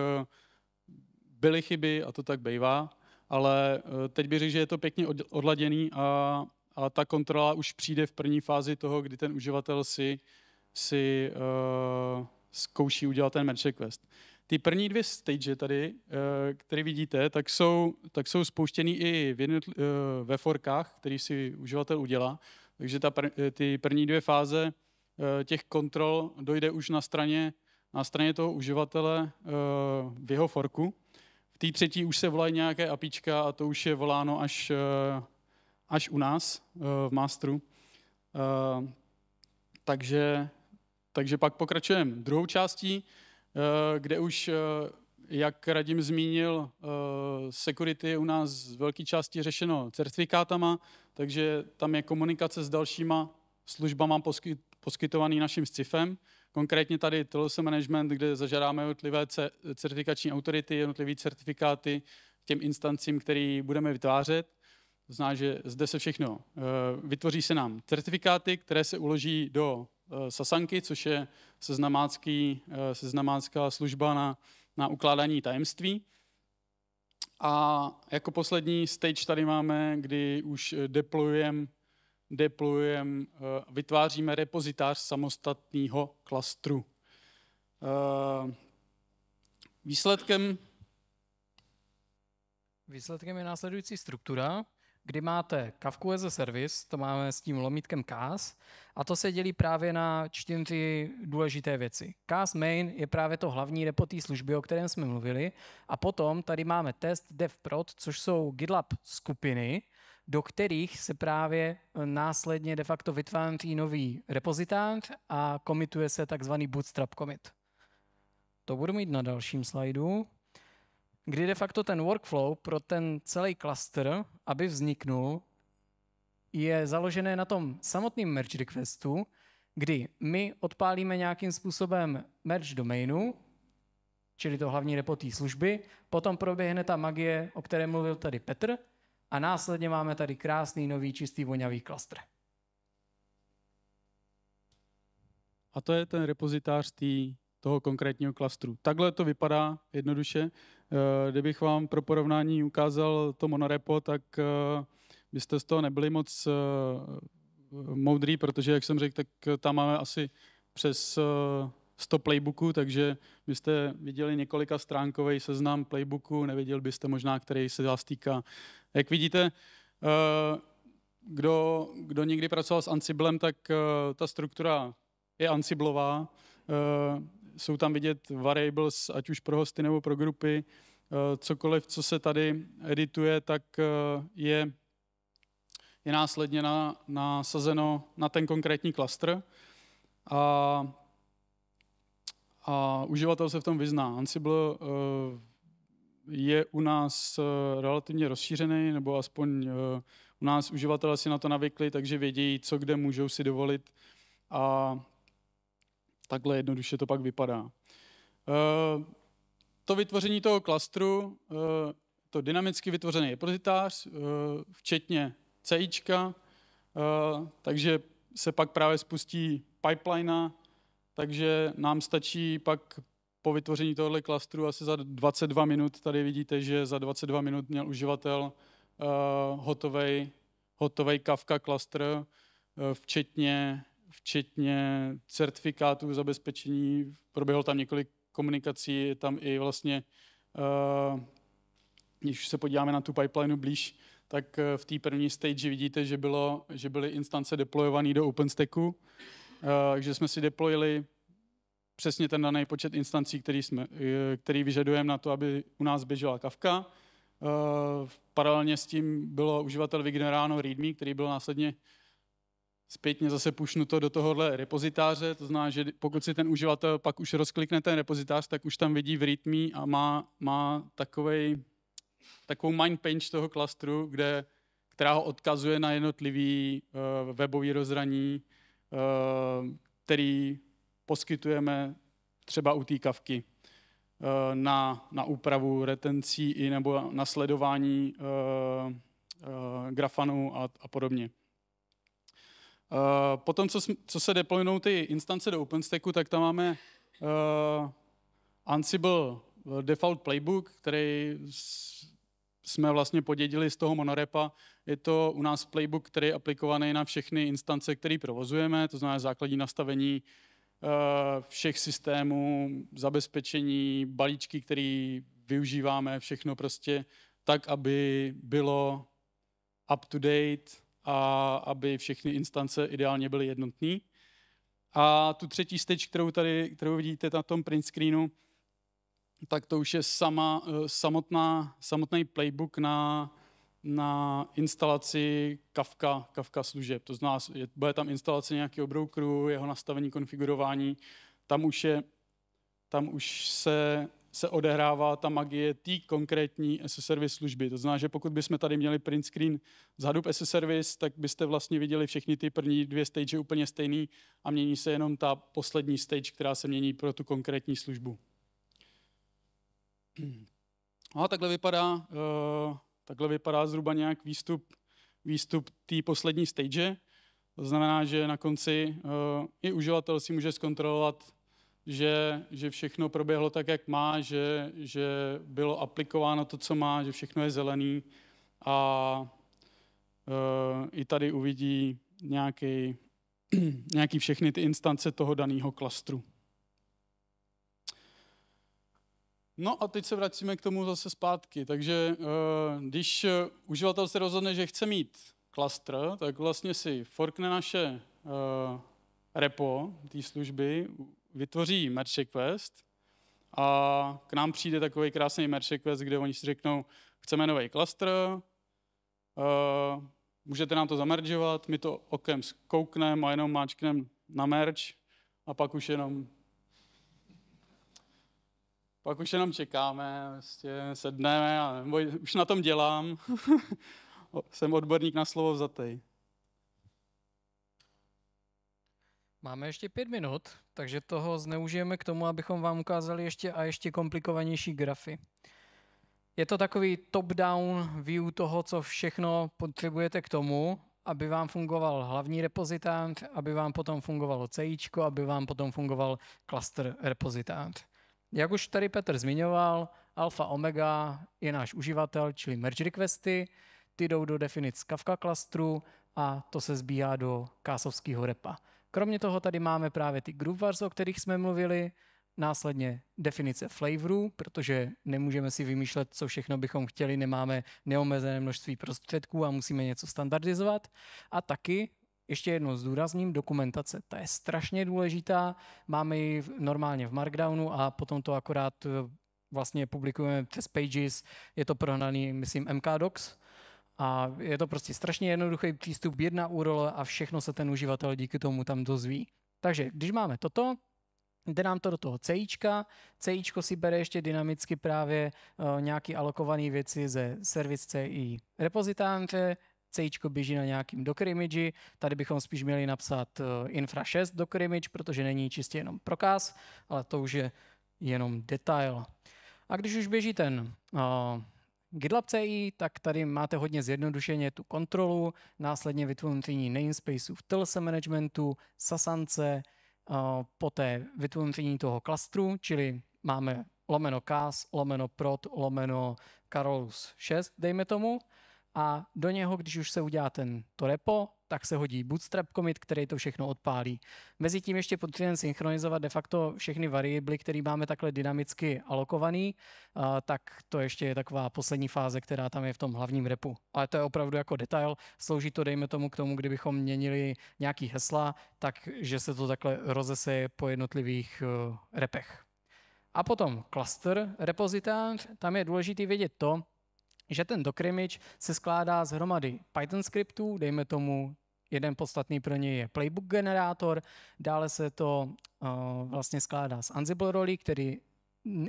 byly chyby a to tak bývá, ale eh, teď bych řekl, že je to pěkně odladěný a, a ta kontrola už přijde v první fázi toho, kdy ten uživatel si, si uh, zkouší udělat ten merge request. Ty první dvě stage tady, které vidíte, tak jsou, tak jsou spouštěny i v jednotl- ve forkách, který si uživatel udělá. Takže ta ty první dvě fáze Eh, těch kontrol dojde už na straně, na straně toho uživatele eh, v jeho forku. V té třetí už se volají nějaké apička a to už je voláno až, eh, až u nás v masteru. Takže, takže pak pokračujeme druhou částí, kde už, jak Radim zmínil, security je u nás z velké části řešeno certifikátama, takže tam je komunikace s dalšíma službama poskytovaný naším SCIFem. Konkrétně tady Telose Management, kde zažadáme jednotlivé certifikační autority, jednotlivé certifikáty těm instancím, který budeme vytvářet. To znamená, že zde se všechno eh, vytvoří se nám certifikáty, které se uloží do eh, Sasanky, což je seznamácký, eh, seznamácká služba na, na ukládání tajemství. A jako poslední stage tady máme, kdy už deployujeme deployujeme, eh, vytváříme repozitář samostatného klastru. Eh, výsledkem Výsledkem je následující struktura, kdy máte Kafka as a service, to máme s tím lomítkem CAS, a to se dělí právě na čtyři důležité věci. CAS main je právě to hlavní repo té služby, o kterém jsme mluvili, a potom tady máme test dev prod, což jsou GitLab skupiny, do kterých se právě eh, následně de facto vytváří nový repozitář a komituje se takzvaný bootstrap commit. To budu mít na dalším slajdu, kdy de facto ten workflow pro ten celý cluster, aby vzniknul, je založené na tom samotném merge requestu, kdy my odpálíme nějakým způsobem merge domainu, čili to hlavní repo té služby, potom proběhne ta magie, o které mluvil tady Petr, a následně máme tady krásný, nový, čistý, voňavý klastr. A to je ten repozitář tý, toho konkrétního klastru. Takhle to vypadá jednoduše. Eh, kdybych vám pro porovnání ukázal to monorepo, tak eh, byste z toho nebyli moc eh, moudrý, protože, jak jsem řekl, tak tam máme asi přes 100 playbooků, takže byste viděli několika stránkový seznam playbooků, neviděl byste možná, který se vás týká. Jak vidíte, eh, kdo, kdo někdy pracoval s Ansiblem, tak eh, ta struktura je Ansiblová. Eh, jsou tam vidět variables, ať už pro hosty nebo pro grupy. Cokoliv, co se tady edituje, tak je, je následně nasazeno na ten konkrétní klastr. A a uživatel se v tom vyzná. Ansible eh, je u nás eh, relativně rozšířený, nebo aspoň eh, u nás uživatelé si na to navykli, takže vědí, co kde můžou si dovolit a takhle jednoduše to pak vypadá. To vytvoření toho klastru, to dynamicky vytvořený repozitář, včetně CIčka, takže se pak právě spustí pipeline takže nám stačí pak po vytvoření tohoto klastru asi za 22 minut, tady vidíte, že za 22 minut měl uživatel uh, hotovej, hotovej Kafka klastr, uh, včetně, včetně certifikátů zabezpečení, proběhlo tam několik komunikací, je tam i vlastně, uh, když se podíváme na tu pipeline blíž, tak v té první stage vidíte, že, bylo, že byly instance deployované do OpenStacku, Eh, že jsme si deployili přesně ten daný počet instancí, který, jsme, eh, který vyžadujeme na to, aby u nás běžela Kafka. Eh, paralelně s tím bylo uživatel vygeneráno README, který byl následně zpětně zase pušnuto do tohohle repozitáře, to znamená, že pokud si ten uživatel pak už rozklikne ten repozitář, tak už tam vidí v README a má, má takovej, takovou mind page toho klastru, kde, která ho odkazuje na jednotlivý uh, webový rozhraní, Eh, který poskytujeme třeba u kavky eh, na, na úpravu retencí i nebo na sledování eh, grafanu a, a podobně. Potom, co, co se deploynou ty instance do OpenStacku, tak tam máme Ansible default playbook, který jsme vlastně podědili z toho monorepa. Je to u nás playbook, který je aplikovaný na všechny instance, které provozujeme, to znamená základní nastavení eh, všech systémů, zabezpečení, balíčky, které využíváme, všechno prostě tak, aby bylo up to date a aby všechny instance ideálně byly jednotné. A tu třetí steč, kterou tady kterou vidíte na tom print screenu, tak to už je sama, eh, samotná, samotný playbook na, na instalaci Kafka, Kafka služeb. To znamená, je, bude tam instalace nějakého brokeru, jeho nastavení, konfigurování. Tam už, je, tam už se, se odehrává ta magie té konkrétní SS service služby. To znamená, že pokud bychom tady měli print screen z Hadoop SS service, tak byste vlastně viděli všechny ty první dvě stage úplně stejný a mění se jenom ta poslední stage, která se mění pro tu konkrétní službu. No a takhle vypadá, eh, takhle vypadá zhruba nějak výstup, výstup té poslední stage. To znamená, že na konci eh, i uživatel si může zkontrolovat, že, že všechno proběhlo tak, jak má, že, že bylo aplikováno to, co má, že všechno je zelený a eh, i tady uvidí nějaký, nějaký všechny ty instance toho daného klastru. No a teď se vracíme k tomu zase zpátky. Takže eh, když eh, uživatel se rozhodne, že chce mít klastr, tak vlastně si forkne naše eh, repo té služby, vytvoří merge request a k nám přijde takový krásný merge request, kde oni si řeknou, chceme nový klastr, můžete nám to zamergeovat, my to okem zkoukneme a jenom máčkneme na merge a pak už jenom pak už jenom čekáme, vlastně sedneme a nebo, už na tom dělám. Jsem odborník na slovo vzatej. Máme ještě pět minut, takže toho zneužijeme k tomu, abychom vám ukázali ještě a ještě komplikovanější grafy. Je to takový top-down view toho, co všechno potřebujete k tomu, aby vám fungoval hlavní repozitář, aby vám potom fungovalo CI, aby vám potom fungoval cluster repozitář. Jak už tady Petr zmiňoval, alfa omega je náš uživatel, čili merge requesty, ty jdou do definic Kafka klastru a to se zbíhá do kásovského repa. Kromě toho tady máme právě ty group wars, o kterých jsme mluvili, následně definice flavorů, protože nemůžeme si vymýšlet, co všechno bychom chtěli, nemáme neomezené množství prostředků a musíme něco standardizovat. A taky ještě jednou zdůrazním, dokumentace, ta je strašně důležitá, máme ji normálně v Markdownu a potom to akorát eh, vlastně publikujeme přes Pages, je to prohnaný, myslím, MK Docs, a je to prostě strašně jednoduchý přístup, jedna URL a všechno se ten uživatel díky tomu tam dozví. Takže když máme toto, jde nám to do toho CIčka, CIčko si bere ještě dynamicky právě uh, nějaký alokované věci ze servis CI repozitáře, C běží na nějakým docker image, tady bychom spíš měli napsat eh, infra 6 docker image, protože není čistě jenom prokaz, ale to už je jenom detail. A když už běží ten uh, GitLab CI, tak tady máte hodně zjednodušeně tu kontrolu, následně vytvoření namespaceu v Telse managementu, Sasance, uh, poté vytvoření toho klastru, čili máme lomeno CAS, lomeno PROT, lomeno Carolus 6, dejme tomu, a do něho, když už se udělá ten to repo, tak se hodí bootstrap commit, který to všechno odpálí. Mezitím ještě potřebujeme synchronizovat de facto všechny variably, které máme takhle dynamicky alokovaný, tak to ještě je taková poslední fáze, která tam je v tom hlavním repu. Ale to je opravdu jako detail, slouží to dejme tomu k tomu, kdybychom měnili nějaký hesla, takže se to takhle rozeseje po jednotlivých e, repech. A potom cluster repozitář, tam je důležité vědět to, že ten dokrimič se skládá z hromady Python skriptů, dejme tomu jeden podstatný pro něj je playbook generátor, dále se to uh, vlastně skládá z Ansible roli, který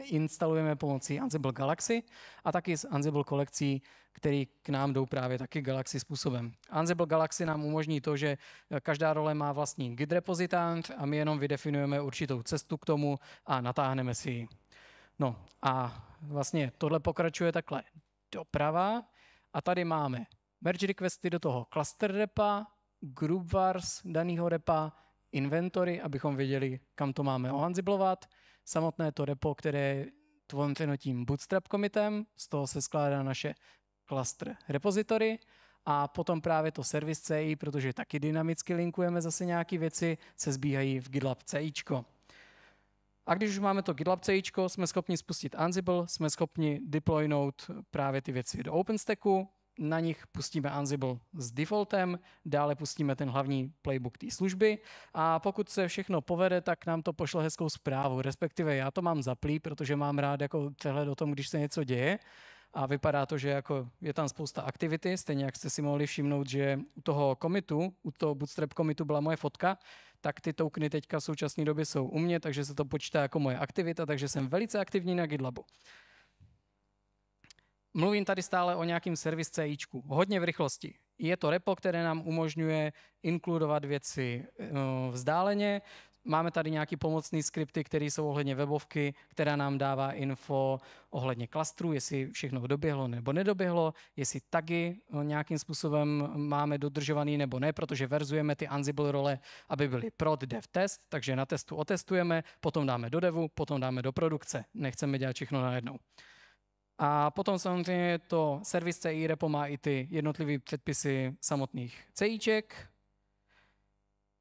instalujeme pomocí Ansible Galaxy a taky z Ansible kolekcí, které k nám jdou právě taky Galaxy způsobem. Ansible Galaxy nám umožní to, že každá role má vlastní Git repozitant a my jenom vydefinujeme určitou cestu k tomu a natáhneme si ji. No a vlastně tohle pokračuje takhle doprava a tady máme merge requesty do toho cluster repa, group vars daného repa, inventory, abychom věděli, kam to máme ohanziblovat, samotné to repo, které je tvořeno tím bootstrap komitem, z toho se skládá naše cluster repository a potom právě to servis CI, protože taky dynamicky linkujeme zase nějaké věci, se zbíhají v GitLab CIčko. A když už máme to GitLab CI, jsme schopni spustit Ansible, jsme schopni deploynout právě ty věci do OpenStacku, na nich pustíme Ansible s defaultem, dále pustíme ten hlavní playbook té služby a pokud se všechno povede, tak nám to pošle hezkou zprávu, respektive já to mám zaplý, protože mám rád jako přehled o tom, když se něco děje a vypadá to, že jako je tam spousta aktivity, stejně jak jste si mohli všimnout, že u toho komitu, u toho bootstrap komitu byla moje fotka, tak ty tokeny teďka v současné době jsou u mě, takže se to počítá jako moje aktivita, takže jsem velice aktivní na GitLabu. Mluvím tady stále o nějakém servis CIčku, hodně v rychlosti. Je to repo, které nám umožňuje inkludovat věci eh, vzdáleně, Máme tady nějaký pomocný skripty, které jsou ohledně webovky, která nám dává info ohledně klastru, jestli všechno doběhlo nebo nedoběhlo, jestli tagy eh, nějakým způsobem máme dodržovaný nebo ne, protože verzujeme ty Ansible role, aby byly prod, dev, test, takže na testu otestujeme, potom dáme do devu, potom dáme do produkce. Nechceme dělat všechno najednou. A potom samozřejmě to servis CI repo má i ty jednotlivé předpisy samotných CIček,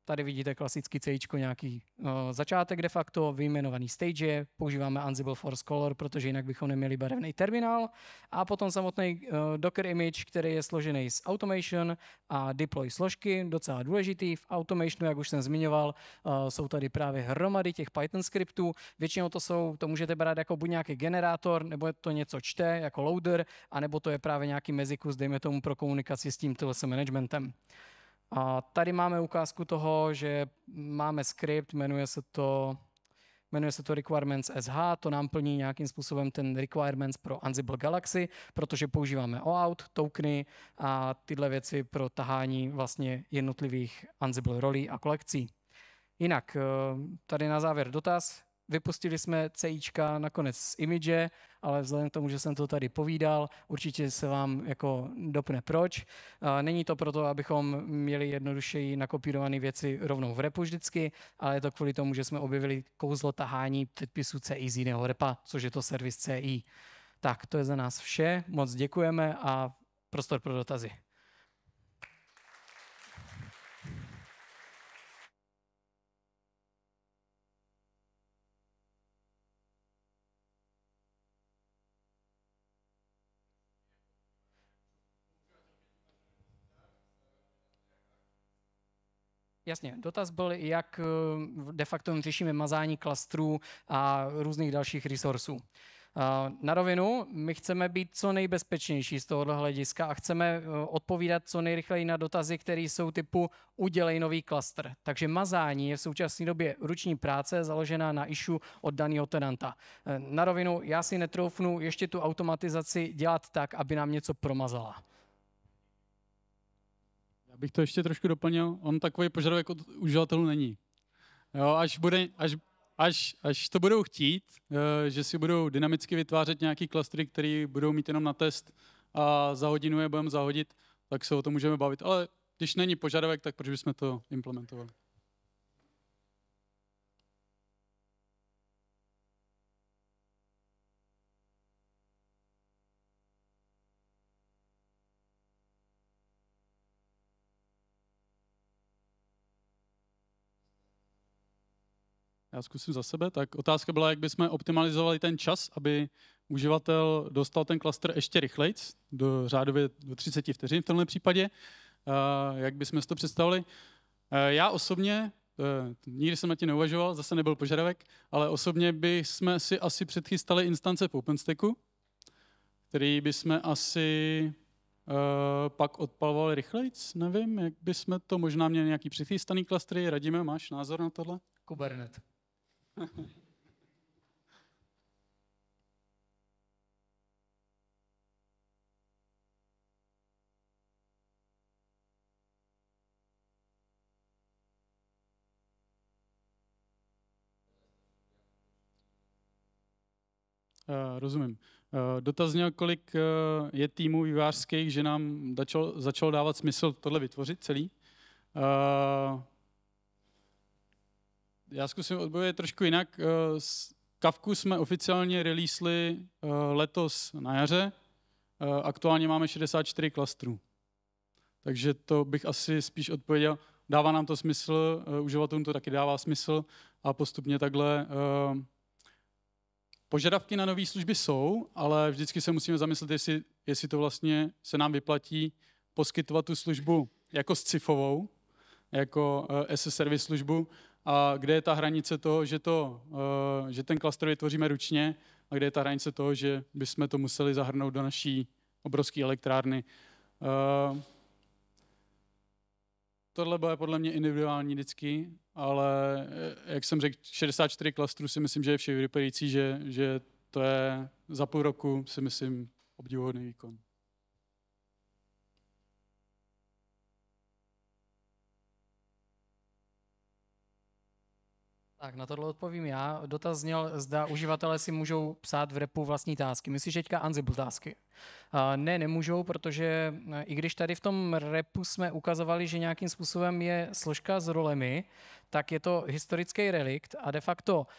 Tady vidíte klasický C, nějaký uh, začátek de facto, vyjmenovaný stage, používáme Ansible Force Color, protože jinak bychom neměli barevný terminál. A potom samotný uh, Docker image, který je složený z automation a deploy složky, docela důležitý. V automationu, jak už jsem zmiňoval, uh, jsou tady právě hromady těch Python skriptů. Většinou to jsou, to můžete brát jako buď nějaký generátor, nebo je to něco čte, jako loader, anebo to je právě nějaký mezikus, dejme tomu, pro komunikaci s tím TLS managementem. A tady máme ukázku toho, že máme skript, jmenuje se to jmenuje se to Requirements SH, to nám plní nějakým způsobem ten requirements pro Ansible Galaxy, protože používáme OAuth, tokeny a tyhle věci pro tahání vlastně jednotlivých Ansible rolí a kolekcí. Jinak, eh, tady na závěr dotaz, Vypustili jsme CIčka nakonec z imidže, ale vzhledem k tomu, že jsem to tady povídal, určitě se vám jako dopne proč. Není to proto, abychom měli jednodušeji nakopírované věci rovnou v repu vždycky, ale je to kvůli tomu, že jsme objevili kouzlo tahání předpisů CI z jiného repa, což je to servis CI. Tak, to je za nás vše. Moc děkujeme a prostor pro dotazy. Jasně, dotaz byl, jak eh, de facto řešíme mazání klastrů a různých dalších resursů. Eh, na rovinu, my chceme být co nejbezpečnější z tohohle hlediska a chceme eh, odpovídat co nejrychleji na dotazy, které jsou typu udělej nový klastr. Takže mazání je v současné době ruční práce založená na išu od daného tenanta. Na rovinu, já si netroufnu ještě tu automatizaci dělat tak, aby nám něco promazala. Já bych to ještě trošku doplnil. On takový požadavek od uživatelů není. Jo, až, bude, až, až, až to budou chtít, eh, že si budou dynamicky vytvářet nějaký klastry, které budou mít jenom na test a za hodinu je budeme zahodit, tak se o tom můžeme bavit. Ale když není požadavek, tak proč bychom to implementovali? Já zkusím za sebe. Tak otázka byla, jak bychom optimalizovali ten čas, aby uživatel dostal ten klaster ještě rychleji, do řádově do 30 vteřin v tomhle případě. Eh, jak bychom si to představili? Eh, já osobně, eh, nikdy jsem na tě neuvažoval, zase nebyl požadavek, ale osobně bychom si asi předchystali instance v OpenStacku, který bychom asi pak odpalovali rychlejc, nevím, jak bychom to, možná měli nějaký přichystaný klastry, radíme, máš názor na tohle? Kubernet. Uh, rozumím. Uh, dotaz měl, kolik uh, je týmů vývářských, že nám začalo dávat smysl tohle vytvořit celý. Uh, já zkusím odpovědět trošku jinak. Eh, Kavku jsme oficiálně releasli eh, letos na jaře. Eh, aktuálně máme 64 klastrů. Takže to bych asi spíš odpověděl. Dává nám to smysl, uživatelům to taky dává smysl a postupně takhle. Požadavky na nové služby jsou, ale vždycky se musíme zamyslet, jestli, jestli to vlastně se nám vyplatí poskytovat tu službu jako scifovou, jako SS service službu, a kde je ta hranice toho, že, to, eh, že ten klaster vytvoříme ručně a kde je ta hranice toho, že bychom to museli zahrnout do naší obrovské elektrárny. Eh, tohle bude podle mě individuální vždycky, ale eh, jak jsem řekl, 64 klastrů si myslím, že je vše vypadající, že, že to je za půl roku si myslím obdivuhodný výkon. Tak na tohle odpovím já. Dotaz zněl, zda uživatelé si můžou psát v repu vlastní tásky. Myslíš teďka Ansible tásky? Ne, nemůžou, protože e, i když tady v tom repu jsme ukazovali, že nějakým způsobem je složka s rolemi, tak je to historický relikt a de facto e,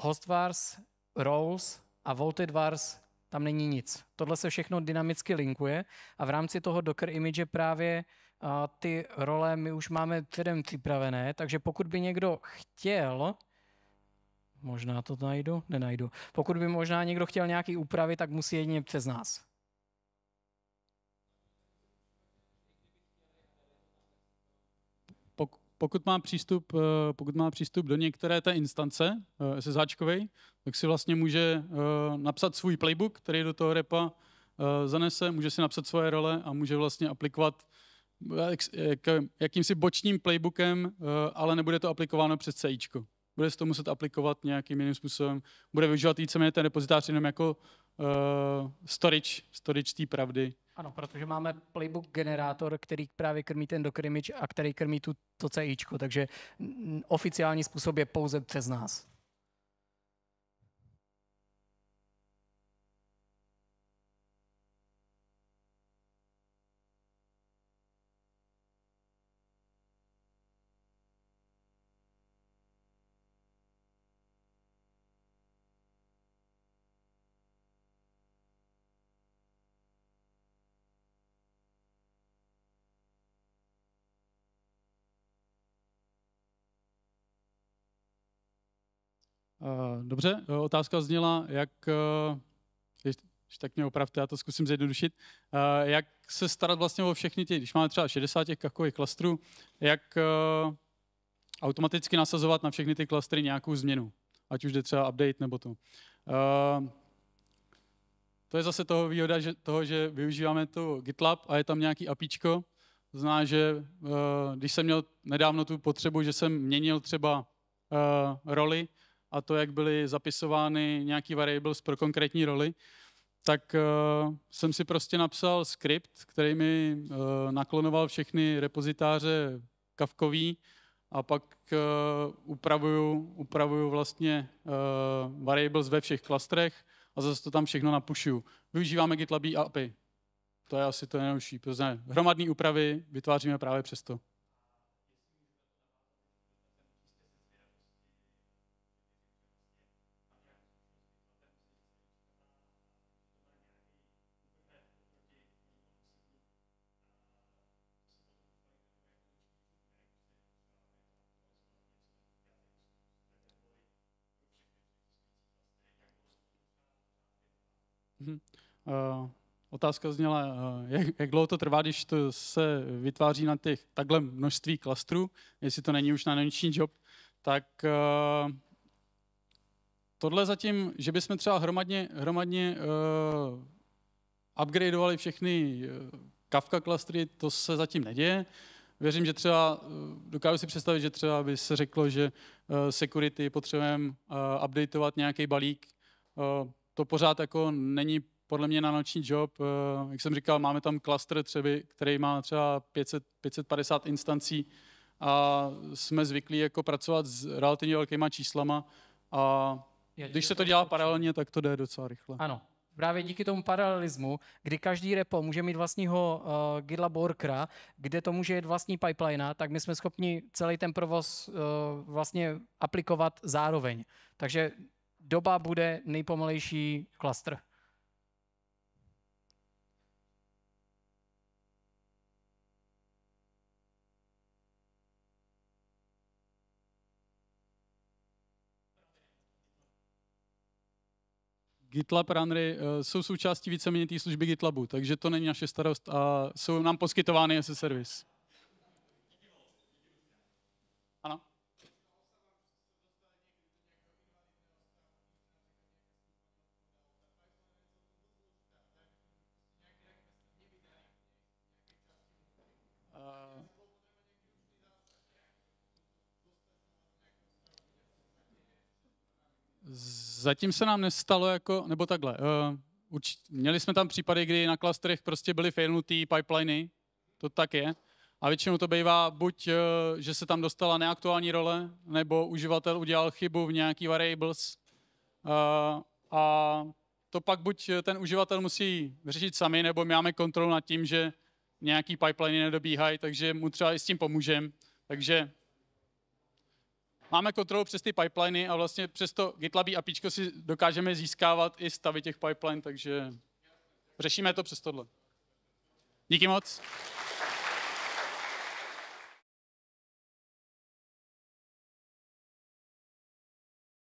Hostvars, Roles a vaulted Wars tam není nic. Tohle se všechno dynamicky linkuje a v rámci toho Docker image právě uh, a ty role my už máme předem připravené, takže pokud by někdo chtěl, možná to najdu, nenajdu, pokud by možná někdo chtěl nějaký úpravy, tak musí jedině přes nás. pokud má přístup, eh, pokud má přístup do některé té instance eh, SSHčkovej, tak si vlastně může eh, napsat svůj playbook, který do toho repa zanese, může si napsat svoje role a může vlastně aplikovat Eh, eh, jakýmsi bočním playbookem, eh, ale nebude to aplikováno přes CI. Bude se to muset aplikovat nějakým jiným způsobem. Bude využívat víceméně ten repozitář jenom jako uh, storage, storage té pravdy. Ano, protože máme playbook generátor, který právě krmí ten image a který krmí tu, to CIčko, takže oficiální způsob je pouze přes nás. Eh, dobře, eh, otázka zněla, jak, když eh, tak mě opravte, já to zkusím zjednodušit, jak se starat vlastně o všechny ty, když máme třeba 60 těch kakových klastrů, jak automaticky nasazovat na všechny ty klastry nějakou změnu, ať už jde třeba update nebo to. To je zase toho výhoda že, toho, že využíváme to GitLab a je tam nějaký apíčko. To znamená, že když jsem měl nedávno tu potřebu, že jsem měnil třeba roli, a to, jak byly zapisovány nějaký variables pro konkrétní roli, tak uh, jsem si prostě napsal skript, který mi uh, naklonoval všechny repozitáře kavkový a pak uh, upravuju, upravuju vlastně uh, variables ve všech klastrech a zase to tam všechno napušuju. Využíváme GitLab API. To je asi to nejlepší. Hromadné úpravy vytváříme právě přesto. Eh, otázka zněla, eh, jak, jak dlouho to trvá, když to se vytváří na těch takhle množství klastrů, jestli to není už na noční job, tak uh, tohle zatím, že bychom třeba hromadně, hromadně uh, upgradeovali všechny Kafka klastry, to se zatím neděje. Věřím, že třeba, dokážu si představit, že třeba by se řeklo, že security potřebujeme updateovat nějaký balík. To pořád jako není podle mě na noční job, eh, jak jsem říkal, máme tam klaster, třeba který má třeba 500, 550 instancí a jsme zvyklí jako pracovat s relativně velkýma číslama a když se to dělá paralelně, tak to jde docela rychle. Ano, právě díky tomu paralelismu, kdy každý repo může mít vlastního uh, eh, Gidla Borkra, kde to může jít vlastní pipeline, tak my jsme schopni celý ten provoz uh, vlastně aplikovat zároveň. Takže doba bude nejpomalejší klastr. GitLab runnery uh, jsou součástí víceméně té služby GitLabu, takže to není naše starost a jsou nám poskytovány jako servis. Ano? Eh, z zatím se nám nestalo jako, nebo takhle, uh, eh, uč, měli jsme tam případy, kdy na klastrech prostě byly failnutý pipeliny, to tak je, a většinou to bývá buď, uh, že se tam dostala neaktuální role, nebo uživatel udělal chybu v nějaký variables uh, a to pak buď ten uživatel musí vyřešit sami, nebo my máme kontrolu nad tím, že nějaký pipeliny nedobíhají, takže mu třeba i s tím pomůžeme. Takže máme kontrolu přes ty pipeliny a vlastně přes to a APIčko si dokážeme získávat i stavy těch pipeline, takže řešíme to přes tohle. Díky moc.